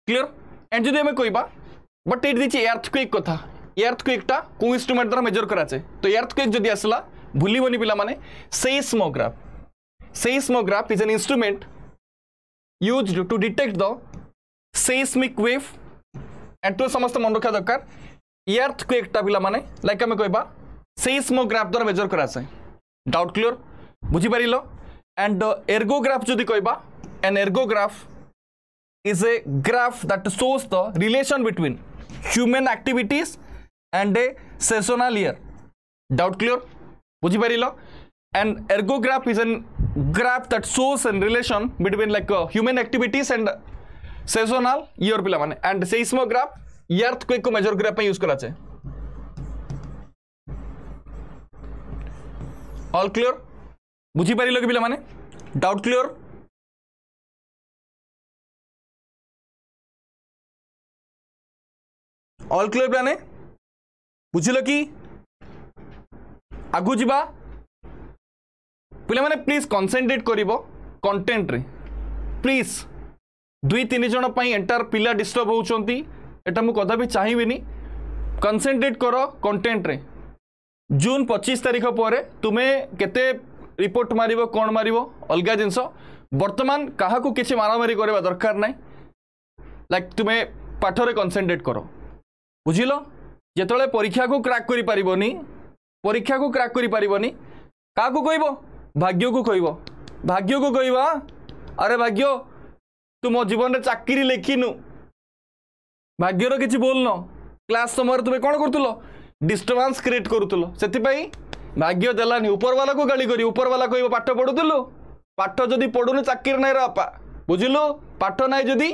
क्लियर एंड जदि कह बट ये एर्थक्वेक कथा एर्थक्वेकटा कौ इन्स्ट्रुमेंट द्वारा मेजर कराए तो एर्थक्वेक जदि आसला भूल पे seismograph seismograph is an instrument use to detect the seismic wave ଏଥିରୁ ସମସ୍ତେ ମନେ ରଖିବା ଦରକାର ଇଆର୍ଥ କ୍ୱେକ୍ଟା ପିଲାମାନେ ଲାଇକ୍ ଆମେ କହିବା ସେଇସ୍ମୋଗ୍ରାଫ୍ ଦ୍ୱାରା ମେଜର କରାଯାଏ ଡାଉଟ୍ କ୍ଲିୟର ବୁଝିପାରିଲ ଆଣ୍ଡ ଏର୍ଗୋଗ୍ରାଫ୍ ଯଦି କହିବା an ergograph is a graph that shows the relation between human activities and a seasonal year doubt clear bujhi parilo an ergograph is a graph that shows a relation between like uh, human activities and seasonal year પિલામાને and seismograph earthquake को measure करने use करा all clear বুঝি পারিল কি পিলামানে doubt clear all clear পিলানে বুঝিল কি আগু যা পিলামানে প্লিজ কনসেনট্রেট করিব কন্টেন্ট রে প্লিজ ଦୁଇ ତିନି ଜଣ ପାଇଁ ଏଣ୍ଟାୟାର ପିଲା ଡିଷ୍ଟର୍ବ ହେଉଛନ୍ତି ଏଇଟା ମୁଁ କଦାପି ଚାହିଁବିନି କନସେନ୍ଟ୍ରେଟ୍ କର କଣ୍ଟେଣ୍ଟରେ ଜୁନ୍ ପଚିଶ ତାରିଖ ପରେ ତୁମେ କେତେ ରିପୋର୍ଟ ମାରିବ କ'ଣ ମାରିବ ଅଲଗା ଜିନିଷ ବର୍ତ୍ତମାନ କାହାକୁ କିଛି ମାରାମାରି କରିବା ଦରକାର ନାହିଁ ଲାଇକ୍ ତୁମେ ପାଠରେ କନସେନ୍ଟ୍ରେଟ୍ କର ବୁଝିଲ ଯେତେବେଳେ ପରୀକ୍ଷାକୁ କ୍ରାକ୍ କରିପାରିବନି ପରୀକ୍ଷାକୁ କ୍ରାକ୍ କରିପାରିବନି କାହାକୁ କହିବ ଭାଗ୍ୟକୁ କହିବ ଭାଗ୍ୟକୁ କହିବା ଆରେ ଭାଗ୍ୟ ତୁ ମୋ ଜୀବନରେ ଚାକିରି ଲେଖିନୁ ଭାଗ୍ୟର କିଛି ଭୁଲ ନ କ୍ଲାସ୍ ସମୟରେ ତୁମେ କ'ଣ କରୁଥିଲ ଡିଷ୍ଟର୍ବାନ୍ସ କ୍ରିଏଟ୍ କରୁଥିଲ ସେଥିପାଇଁ ଭାଗ୍ୟ ଦେଲାନି ଉପରବାଲାକୁ ଗାଳି କରି ଉପରବାଲା କହିବ ପାଠ ପଢ଼ୁଥିଲୁ ପାଠ ଯଦି ପଢ଼ୁନୁ ଚାକିରି ନାହିଁ ର ବାପା ବୁଝିଲୁ ପାଠ ନାହିଁ ଯଦି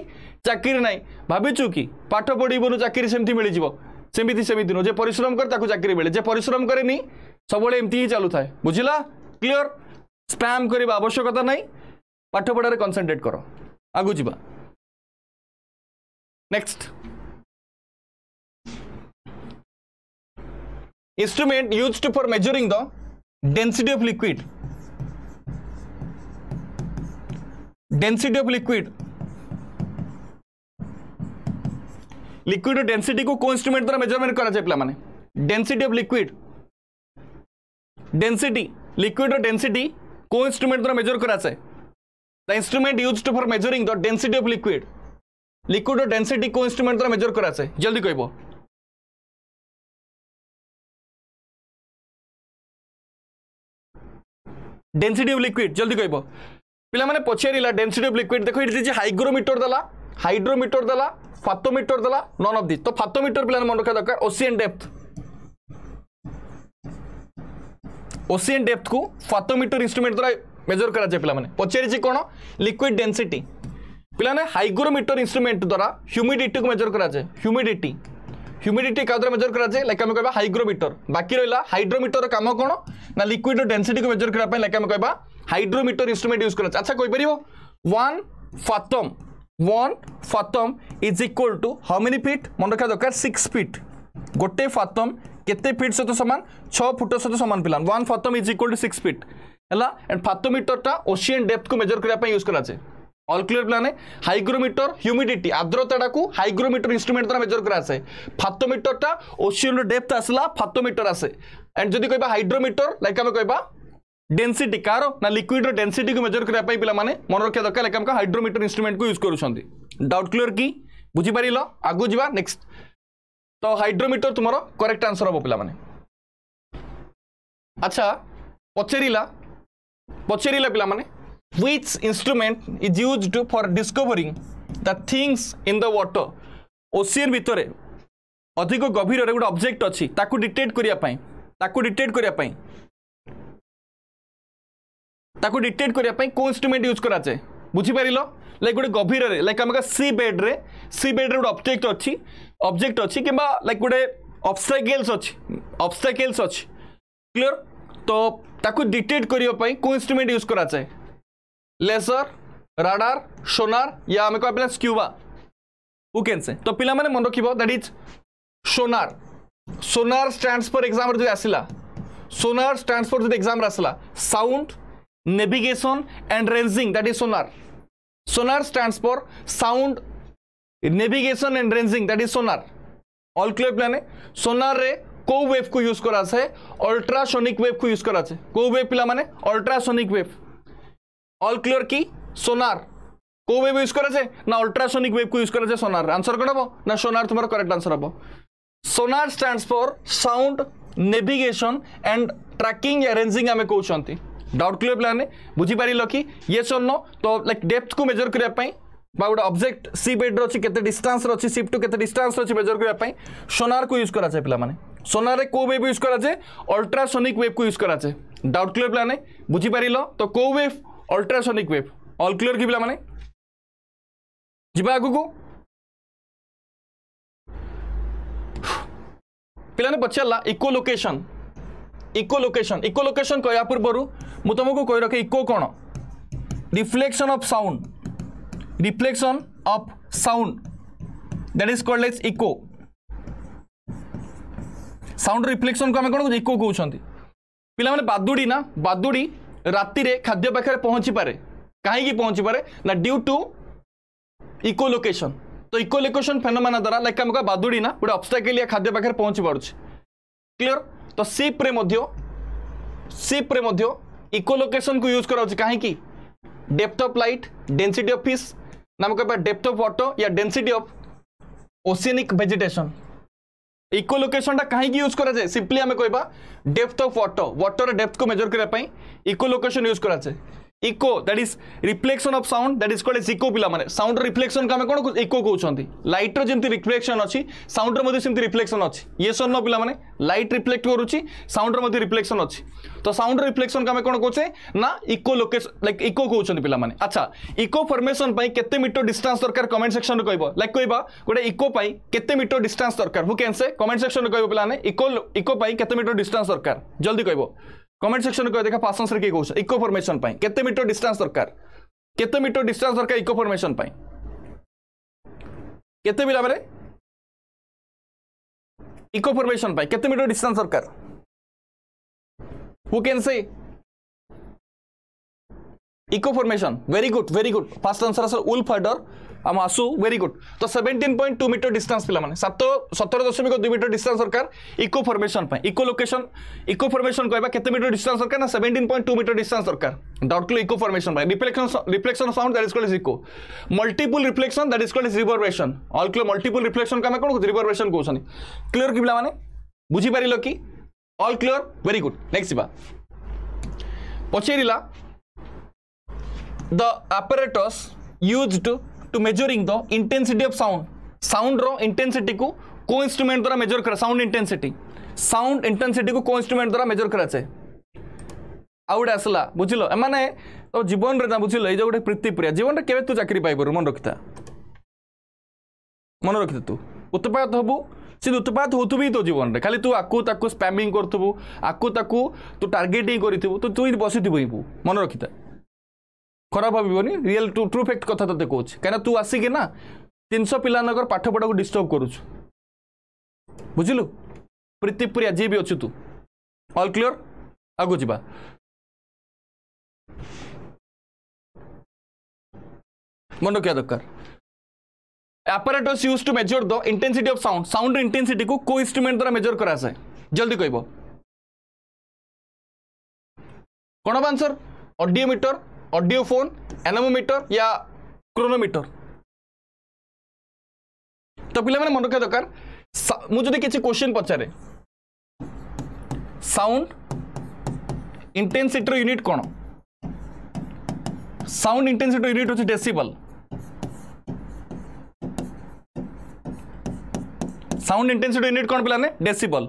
ଚାକିରି ନାହିଁ ଭାବିଛୁ କି ପାଠ ପଢ଼ିବୁନୁ ଚାକିରି ସେମିତି ମିଳିଯିବ ସେମିତି ସେମିତି ନୁହଁ ଯେ ପରିଶ୍ରମ କରେ ତାକୁ ଚାକିରି ମିଳେ ଯେ ପରିଶ୍ରମ କରେନି ସବୁବେଳେ ଏମିତି ହିଁ ଚାଲୁଥାଏ ବୁଝିଲା କ୍ଲିଅର ସ୍ପ୍ୟାମ୍ କରିବା ଆବଶ୍ୟକତା ନାହିଁ ପାଠପଢ଼ାରେ କନସେନ୍ଟ୍ରେଟ୍ କର आगु जा next instrument used for measuring the density of liquid density of liquid liquid density को कौन इंस्ट्रूमेंट द्वारा मेजरमेंट करा जाए पिलाने density of liquid density liquid density कौन इंस्ट्रूमेंट द्वारा मेजर करा जाए the instrument used for measuring the density of liquid liquid or density ko instrument द्वारा measure kara chhe jaldi कहबो density of liquid जल्दी कहबो पिला माने पछेरिला density of liquid देखो इट जे hygrometer dala hydrometer dala fathometer dala none of this to fathometer pila mane rakha dorkar ocean depth ocean depth ko fathometer instrument द्वारा मेजर करा जाए पिलाने पचारि कौन लिक्विड डेनसीटी पिलाने हाइग्रोमीटर इन्स्ट्रुमेंट द्वारा ह्यूमिडिटी को मेजर करा जाए ह्यूमिडिटी ह्यूमिडिटी क्या द्वारा मेजर करा जाए लाइक आम कह हाइग्रोमीटर बाकी रहा हाइड्रोमीटर काम कौन ना लिक्विड डेनसीटी को मेजर करने लाइक आम कह हाइड्रोमीटर इन्स्ट्रुमेंट यूज करा अच्छा कहीपर one fathom one fathom is equal to how many feet मन रखा दरकार सिक्स फिट गोटे फातम केते फिट सहित सामान छ फुट सहित सामान पिलान one fathom is equal to six feet ହେଲା ଆଣ୍ଡ ଫାଥୋମିଟରଟା ଓସିଆନ୍ ଡେପ୍ଥକୁ ମେଜର କରିବା ପାଇଁ ୟୁଜ୍ କରାଯାଏ অল ক্লিয়ার প্লানে হাইগ্রোমিটর হিউমিডিটি আর্দ্রতাটাকে হাইগ্রোমিটর ইনস্ট্রুমেন্ট দ্বারা মেজর করা আছে ফাতোমিটরটা ওসিওনর ডেপথ আসলা ফাতোমিটর আসে এন্ড যদি কইবা হাইড্রোমিটর লাইক আমি কইবা ডেনসিটি কার না লিকুইডর ডেনসিটিকে মেজর করা পাই পিলামানে মনে রাখিয়া দরকার লাইক আমি হাইড্রোমিটর ইনস্ট্রুমেন্টকে ইউজ করুছেন ডাউট ক্লিয়ার কি বুঝিপারিল আগু যা নেক্সট তো হাইড্রোমিটর তোমার করেক্ট আনসর হব পিলামানে আচ্ছা পচারিলা ପଚାରିଲା ପିଲାମାନେ which instrument is use to for discovering the things in the water ocean ଭିତରେ ଅଧିକ ଗଭୀରରେ ଗୋଟେ ଅବଜେକ୍ଟ ଅଛି ତାକୁ ଡିଟେକ୍ଟ କରିବା ପାଇଁ ତାକୁ ଡିଟେକ୍ଟ କରିବା ପାଇଁ ତାକୁ ଡିଟେକ୍ଟ କରିବା ପାଇଁ କେଉଁ ଇନ୍ଷ୍ଟ୍ରୁମେଣ୍ଟ ୟୁଜ୍ କରାଯାଏ ବୁଝିପାରିଲ ଲାଇକ୍ ଗୋଟେ ଗଭୀରରେ ଲାଇକ୍ ଆମର ସି ବେଡ଼୍ରେ ସି ବେଡ଼୍ରେ ଗୋଟେ ଅବଜେକ୍ଟ ଅଛି ଅବଜେକ୍ଟ ଅଛି କିମ୍ବା ଲାଇକ୍ ଗୋଟେ ଅବଷ୍ଟ୍ରାକେଲ୍ସ ଅଛି ଅବଷ୍ଟ୍ରାକେଲ୍ସ ଅଛି କ୍ଲିଅର ତ ତାକୁ ଡିଟେକ୍ଟ କରିବା ପାଇଁ କେଉଁ ଇନ୍ଷ୍ଟ୍ରୁମେଣ୍ଟ ୟୁଜ୍ କରାଯାଏ ଲେସର ରାଡାର ସୋନାର ୟା ଆମେ କହିବା ପିଲା ସ୍କ୍ୟୁବା ହୁ କ୍ୟାନ୍ ସେ ତ ପିଲାମାନେ ମନେ ରଖିବ ଦ୍ୟାଟ୍ ଇଜ୍ ସୋନାର সোনার স্ট্যান্ডস ফর এক্সামের যদি আসিলা সোনার স্ট্যান্ডস ফর যদি এক্সামের আসিলা sound navigation and ranging that is sonar sonar stands for sound navigation and ranging that is sonar all clear প্ল্যানে সোনারে কেউ ওয়েভকু ইউজ করা আছে অল্ট্রাসনিক ওয়েভকু ইউজ করা আছে কেউ ওয়েভ পিলামানে অল্ট্রাসনিক ওয়েভ অল ক্লিয়ার কি সোনার কেউ ওয়েভ ইউজ করা আছে না অল্ট্রাসনিক ওয়েভকু ইউজ করা আছে সোনার আনসর কোণ হব না সোনার তোমার করেক্ট আনসর হব sonar stands for sound navigation and tracking ranging আমি কৌঁচ ডাউট ক্লিয়ার পিলানে বুঝিপারিল কি ইয়ে সোনো তো লাইক ডেপ্থ কু মেজর করা বা গোটে অবজেক্ট সি বেড্রে অছি কেতে ডিস্টান্সরে অছি সিপ টু কেতে ডিস্টান্সরে অছি মেজর করিবা পাই সোনারকু ইউজ করা যায় পিলামানে সোনারে কেউ ওয়েভ ইউজ করা যায় অল্ট্রাসোনিক ওয়েভকু ইউজ করা যায় ডাউট ক্লিয়ার পিলামানে বুঝিপারিল তো কেউ wave ultrasonic wave all clear কি পিলামানে ଯିବା ଆଗକୁ ପିଲାମାନେ ପଚାରିଲା echolocation echolocation echolocation କହିବା ପୂର୍ବରୁ ମୁଁ ତୁମକୁ କହି ରଖେ ଇକୋ କ'ଣ reflection of sound reflection of sound that is called as echo sound reflection को आम कौन echo कहते पे बादुड़ी ना बादुड़ी राति खाद्य पाखे पहुँची पारे कहीं पहुँची पारे ना ड्यू टू इको लोकेशन तो इको लोकेशन फेनोमेना द्वारा लाइक आम कह बादुड़ी ना गोटे अब्सटाकेलिया खाद्य पाखे पहुँची पारे क्लीयर तो सीप्रे सीप्रे इको लोकेशन को यूज कर कहीं depth of light density of fish നമുക്ക് ഇപ്പോൾ ഡെപ്ത് ഓഫ് വാട്ടർ या density of oceanic vegetation echolocation कहीं यूज कराए सिंपली आम कह depth of water water depth को मेजर करने इको लोकेशन यूज कराए echo that is reflection of sound that is called echo পিলামানে সাউন্ডর রিফ্লেকশনকে আমি কোণ ইকো কৌছন্তি লাইটর যেমতি রিফ্লেকশন অছি সাউন্ডর মধ্যে সেমতি রিফ্লেকশন অছি ইয়ে সর নো পিলামানে লাইট রিফ্লেক্ট করুছি সাউন্ডর মধ্যে রিফ্লেকশন অছি তো সাউন্ডর রিফ্লেকশনকে আমি কোণ কৌছে না ইকো লোকেশন লাইক ইকো কৌছন্তি পিলামানে আচ্ছা ইকো ফর্মেশন পাই কেতে মিটার ডিস্টান্স দরকার কমেন্ট সেকশনরে কইব লাইক কইবা গোটে ইকো পাই কেতে মিটার ডিস্টান্স দরকার হু ক্যান সে কমেন্ট সেকশনরে কইব পিলামানে ইকো ইকো পাই কেতে মিটার ডিস্টান্স দরকার জলদি কইব କମେଣ୍ଟ ସେକ୍ସନରେ କହି ଦେଖା ପାସନ୍ସର କିଏ କହୁଛ ଇକୋ ଫର୍ମେସନ୍ ପାଇଁ କେତେ ମିଟର ଡିଷ୍ଟାନ୍ସ ଦରକାର କେତେ ମିଟର ଡିଷ୍ଟାନ୍ସ ଦରକାର ଇକୋ ଫର୍ମେସନ୍ ପାଇଁ କେତେ ପିଲାମାନେ ଇକୋ ଫର୍ମେସନ୍ ପାଇଁ କେତେ ମିଟର ଡିଷ୍ଟାନ୍ସ ଦରକାର who can say echo formation very good very good fast answer असेल उल्फ हडर আম আসু ভেরি গুড তো seventeen point two metre distance পিলামানে সাত সতের দশমিক দুই মিটর ডিষ্টান্স দরকার echo formation echolocation echo formation কহবা কত মিটর ডিষ্টান্স দরকার না seventeen point two metre distance দরকার ডট ক্লু echo formation reflection reflection sound that is called is echo multiple reflection that is called is reverberation all clear multiple reflection আমি কোণ reverberation কৌন ক্লিয়র কি পিলামানে বুঝিপারিল কি all clear very good next যা পচারা দ আপারেটস used to to measuring the intensity of sound. Sound ro intensity को को instrument द्वारा measure करा sound intensity. Sound intensity को को instrument द्वारा measure करा चाहे. ଆଉ ଗୋଟେ ଆସିଲା ବୁଝିଲ ଏମାନେ ତ ଜୀବନରେ ନା ବୁଝିଲ ଏଇ ଯେଉଁ ଗୋଟେ ପ୍ରୀତିପ୍ରିୟା ଜୀବନରେ କେବେ ତୁ ଚାକିରି ପାଇପାରିବୁ ମନେ ରଖିଥା ମନେ ରଖିଥା ତୁ ଉତ୍ପାତ ହେବୁ ସେ ଉତ୍ପାତ ହେଉଥିବୁ ହିଁ ତୋ ଜୀବନରେ ଖାଲି ତୁ ଆକୁ ତାକୁ ସ୍ପାମିଂ କରୁଥିବୁ ଆକୁ ତାକୁ ତୁ ଟାର୍ଗେଟିଂ କରିଥିବୁ ତୁ ତୁ ବସିଥିବୁ ହିଁ ମନେ ରଖିଥା ଖରାପ ଭାବିବନି ରିଏଲ୍ ଟ୍ରୁ ଟ୍ରୁ ଫ୍ୟାକ୍ଟ କଥା ତୋତେ କହୁଛି କାହିଁକିନା ତୁ ଆସିକି ନା ତିନିଶହ ପିଲାମାନଙ୍କର ପାଠପଢ଼ାକୁ ଡିଷ୍ଟର୍ବ କରୁଛୁ ବୁଝିଲୁ ପ୍ରୀତିପ୍ରିୟା ଯିଏ ବି ଅଛୁ ତୁ ଅଲ୍ କ୍ଲିଅର ଆଗକୁ ଯିବା ମନେ ରଖିବା ଦରକାର apparatus used to measure the intensity of sound sound intensity को को instrument द्वारा measure करा जाए जल्दी कहबो कोन आंसर ऑडियोमीटर ऑडियो फोन या क्रोनोमीटर तो, तो पिलाने मन रखा दरकार मुझे किसी क्वेश्चन पचारे साउंड इंटेनसीटर यूनिट कौन साउंड इंटेनसीटर यूनिट हूँ डेसिबल साउंड इंटेनसीटी यूनिट कौन पे डेसिबल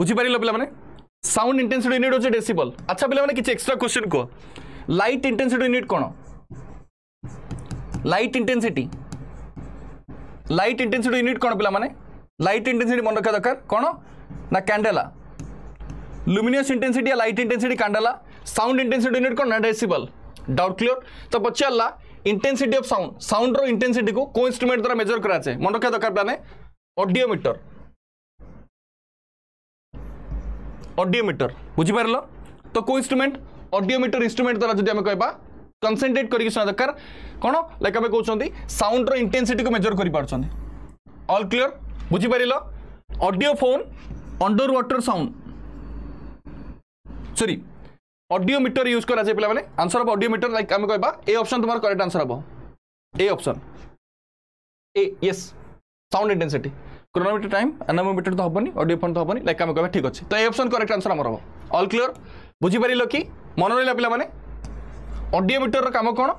बुझीपार पे साउंड इंटेनसीटी यूनिट हूँ डेसिबल अच्छा पे कि एक्सट्रा क्वेश्चन कह लाइट इंटेनसीटी यूनिट कौन light intensity light intensity unit कौन पिला लाइट इंटेनसीटी मन रखा दरकार कौन ना कैंडेला लुमिनियस इंटेनसीटी या light intensity candela sound intensity unit कौन ना डेसिबल डाउट क्लियर तो पचारा इंटेनसीटी ऑफ साउंड साउंड रो इंटेनसीटी को को इंस्ट्रूमेंट द्वारा मेजर कराए मन रखा दरकार पिलाने ऑडियोमीटर ऑडियोमीटर बुझीपार तो को इंस्ट्रूमेंट ଅଡିଓମିଟର ଇନ୍ଷ୍ଟ୍ରୁମେଣ୍ଟ ଦ୍ୱାରା ଯଦି ଆମେ କହିବା କନସେନ୍ଟ୍ରେଟ୍ କରିକି ଶୁଣିବା ଦରକାର କ'ଣ ଲାଇକ୍ ଆମେ କହୁଛନ୍ତି ସାଉଣ୍ଡର ଇଣ୍ଟେନ୍ସିଟିକୁ ମେଜର କରିପାରୁଛନ୍ତି ଅଲ୍ କ୍ଲିଅର ବୁଝିପାରିଲ audio phone underwater sound sorry audiometer use କରାଯାଏ ପିଲାମାନେ ଆନ୍ସର ହେବ ଅଡ଼ିଓ ମିଟର ଲାଇକ୍ ଆମେ କହିବା ଏ ଅପସନ୍ ତୁମର କରେକ୍ଟ ଆନ୍ସର ହେବ A option A yes sound intensity chronometer time anemometer ତ ହେବନି ଅଡ଼ିଓ ଫୋନ୍ ତ ହେବନି ଲାଇକ୍ ଆମେ କହିବା ଠିକ୍ ଅଛି ତ ଏ ଅପସନ୍ କରେକ୍ଟ ଆନ୍ସର ଆମର ହେବ ଅଲ୍ କ୍ଲିଅର ବୁଝିପାରିଲ କି ମନେ ରହିଲା ପିଲାମାନେ ଅଡିଓମିଟରର କାମ କ'ଣ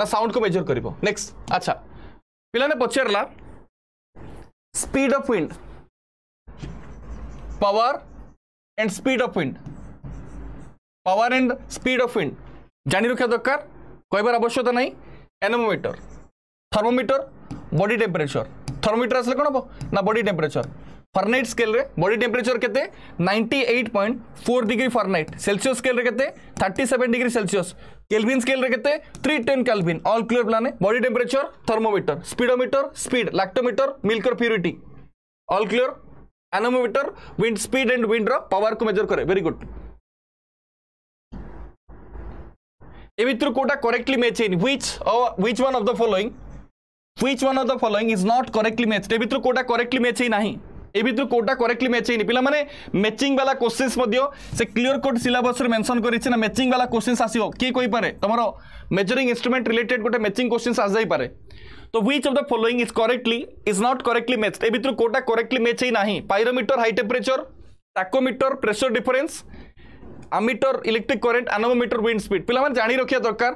ନା ସାଉଣ୍ଡକୁ ମେଜର କରିବ ନେକ୍ସଟ ଆଚ୍ଛା ପିଲାମାନେ ପଚାରିଲା speed of wind power and speed of wind power and speed of wind ଜାଣି ରଖିବା ଦରକାର କହିବାର ଆବଶ୍ୟକତା ନାହିଁ anemometer thermometer body temperature thermometer ଆସିଲେ କ'ଣ ହେବ ନା ବଡି ଟେମ୍ପରେଚର फर्नाइट स्केल रे बॉडी टेम्परेचर के 98.4 डिग्री फर्नाइट सेल्सियस स्केल रे के 37 डिग्री सेल्सियस केल्विन स्केल रे के 310 केल्विन ऑल क्लियर प्लाने body temperature thermometer speedometer speed lactometer मिल्कर purity all clear anemometer wind speed and wind रो पावर को मेजर करे वेरी गुड ए भीतर कोटा करेक्टली मैच है which which one of the following which one of the following is not correctly match A भितर कोटा correctly match ही এই ভিতর কোটা করেক্টলি ম্যাচিং পিলা মানে ম্যাচিং বালা কোশ্চিন্স সে ক্লিয়ার কোট সিলাবস মেনশন করেছে না ম্যাচিং বালা কোশ্চিন্স আসব কি কইপরে তোমার মেজরিং ইনস্ট্রুমেন্ট রিলেটেড গোটে ম্যাচিং কোশ্চিন্স আসিপারে तो which of the following is correctly is not correctly match A भितर कोटा करेक्टली मैच ही ना pyrometer high temperature tachometer pressure difference ammeter electric current anemometer wind speed पे जाणी रखा दरकार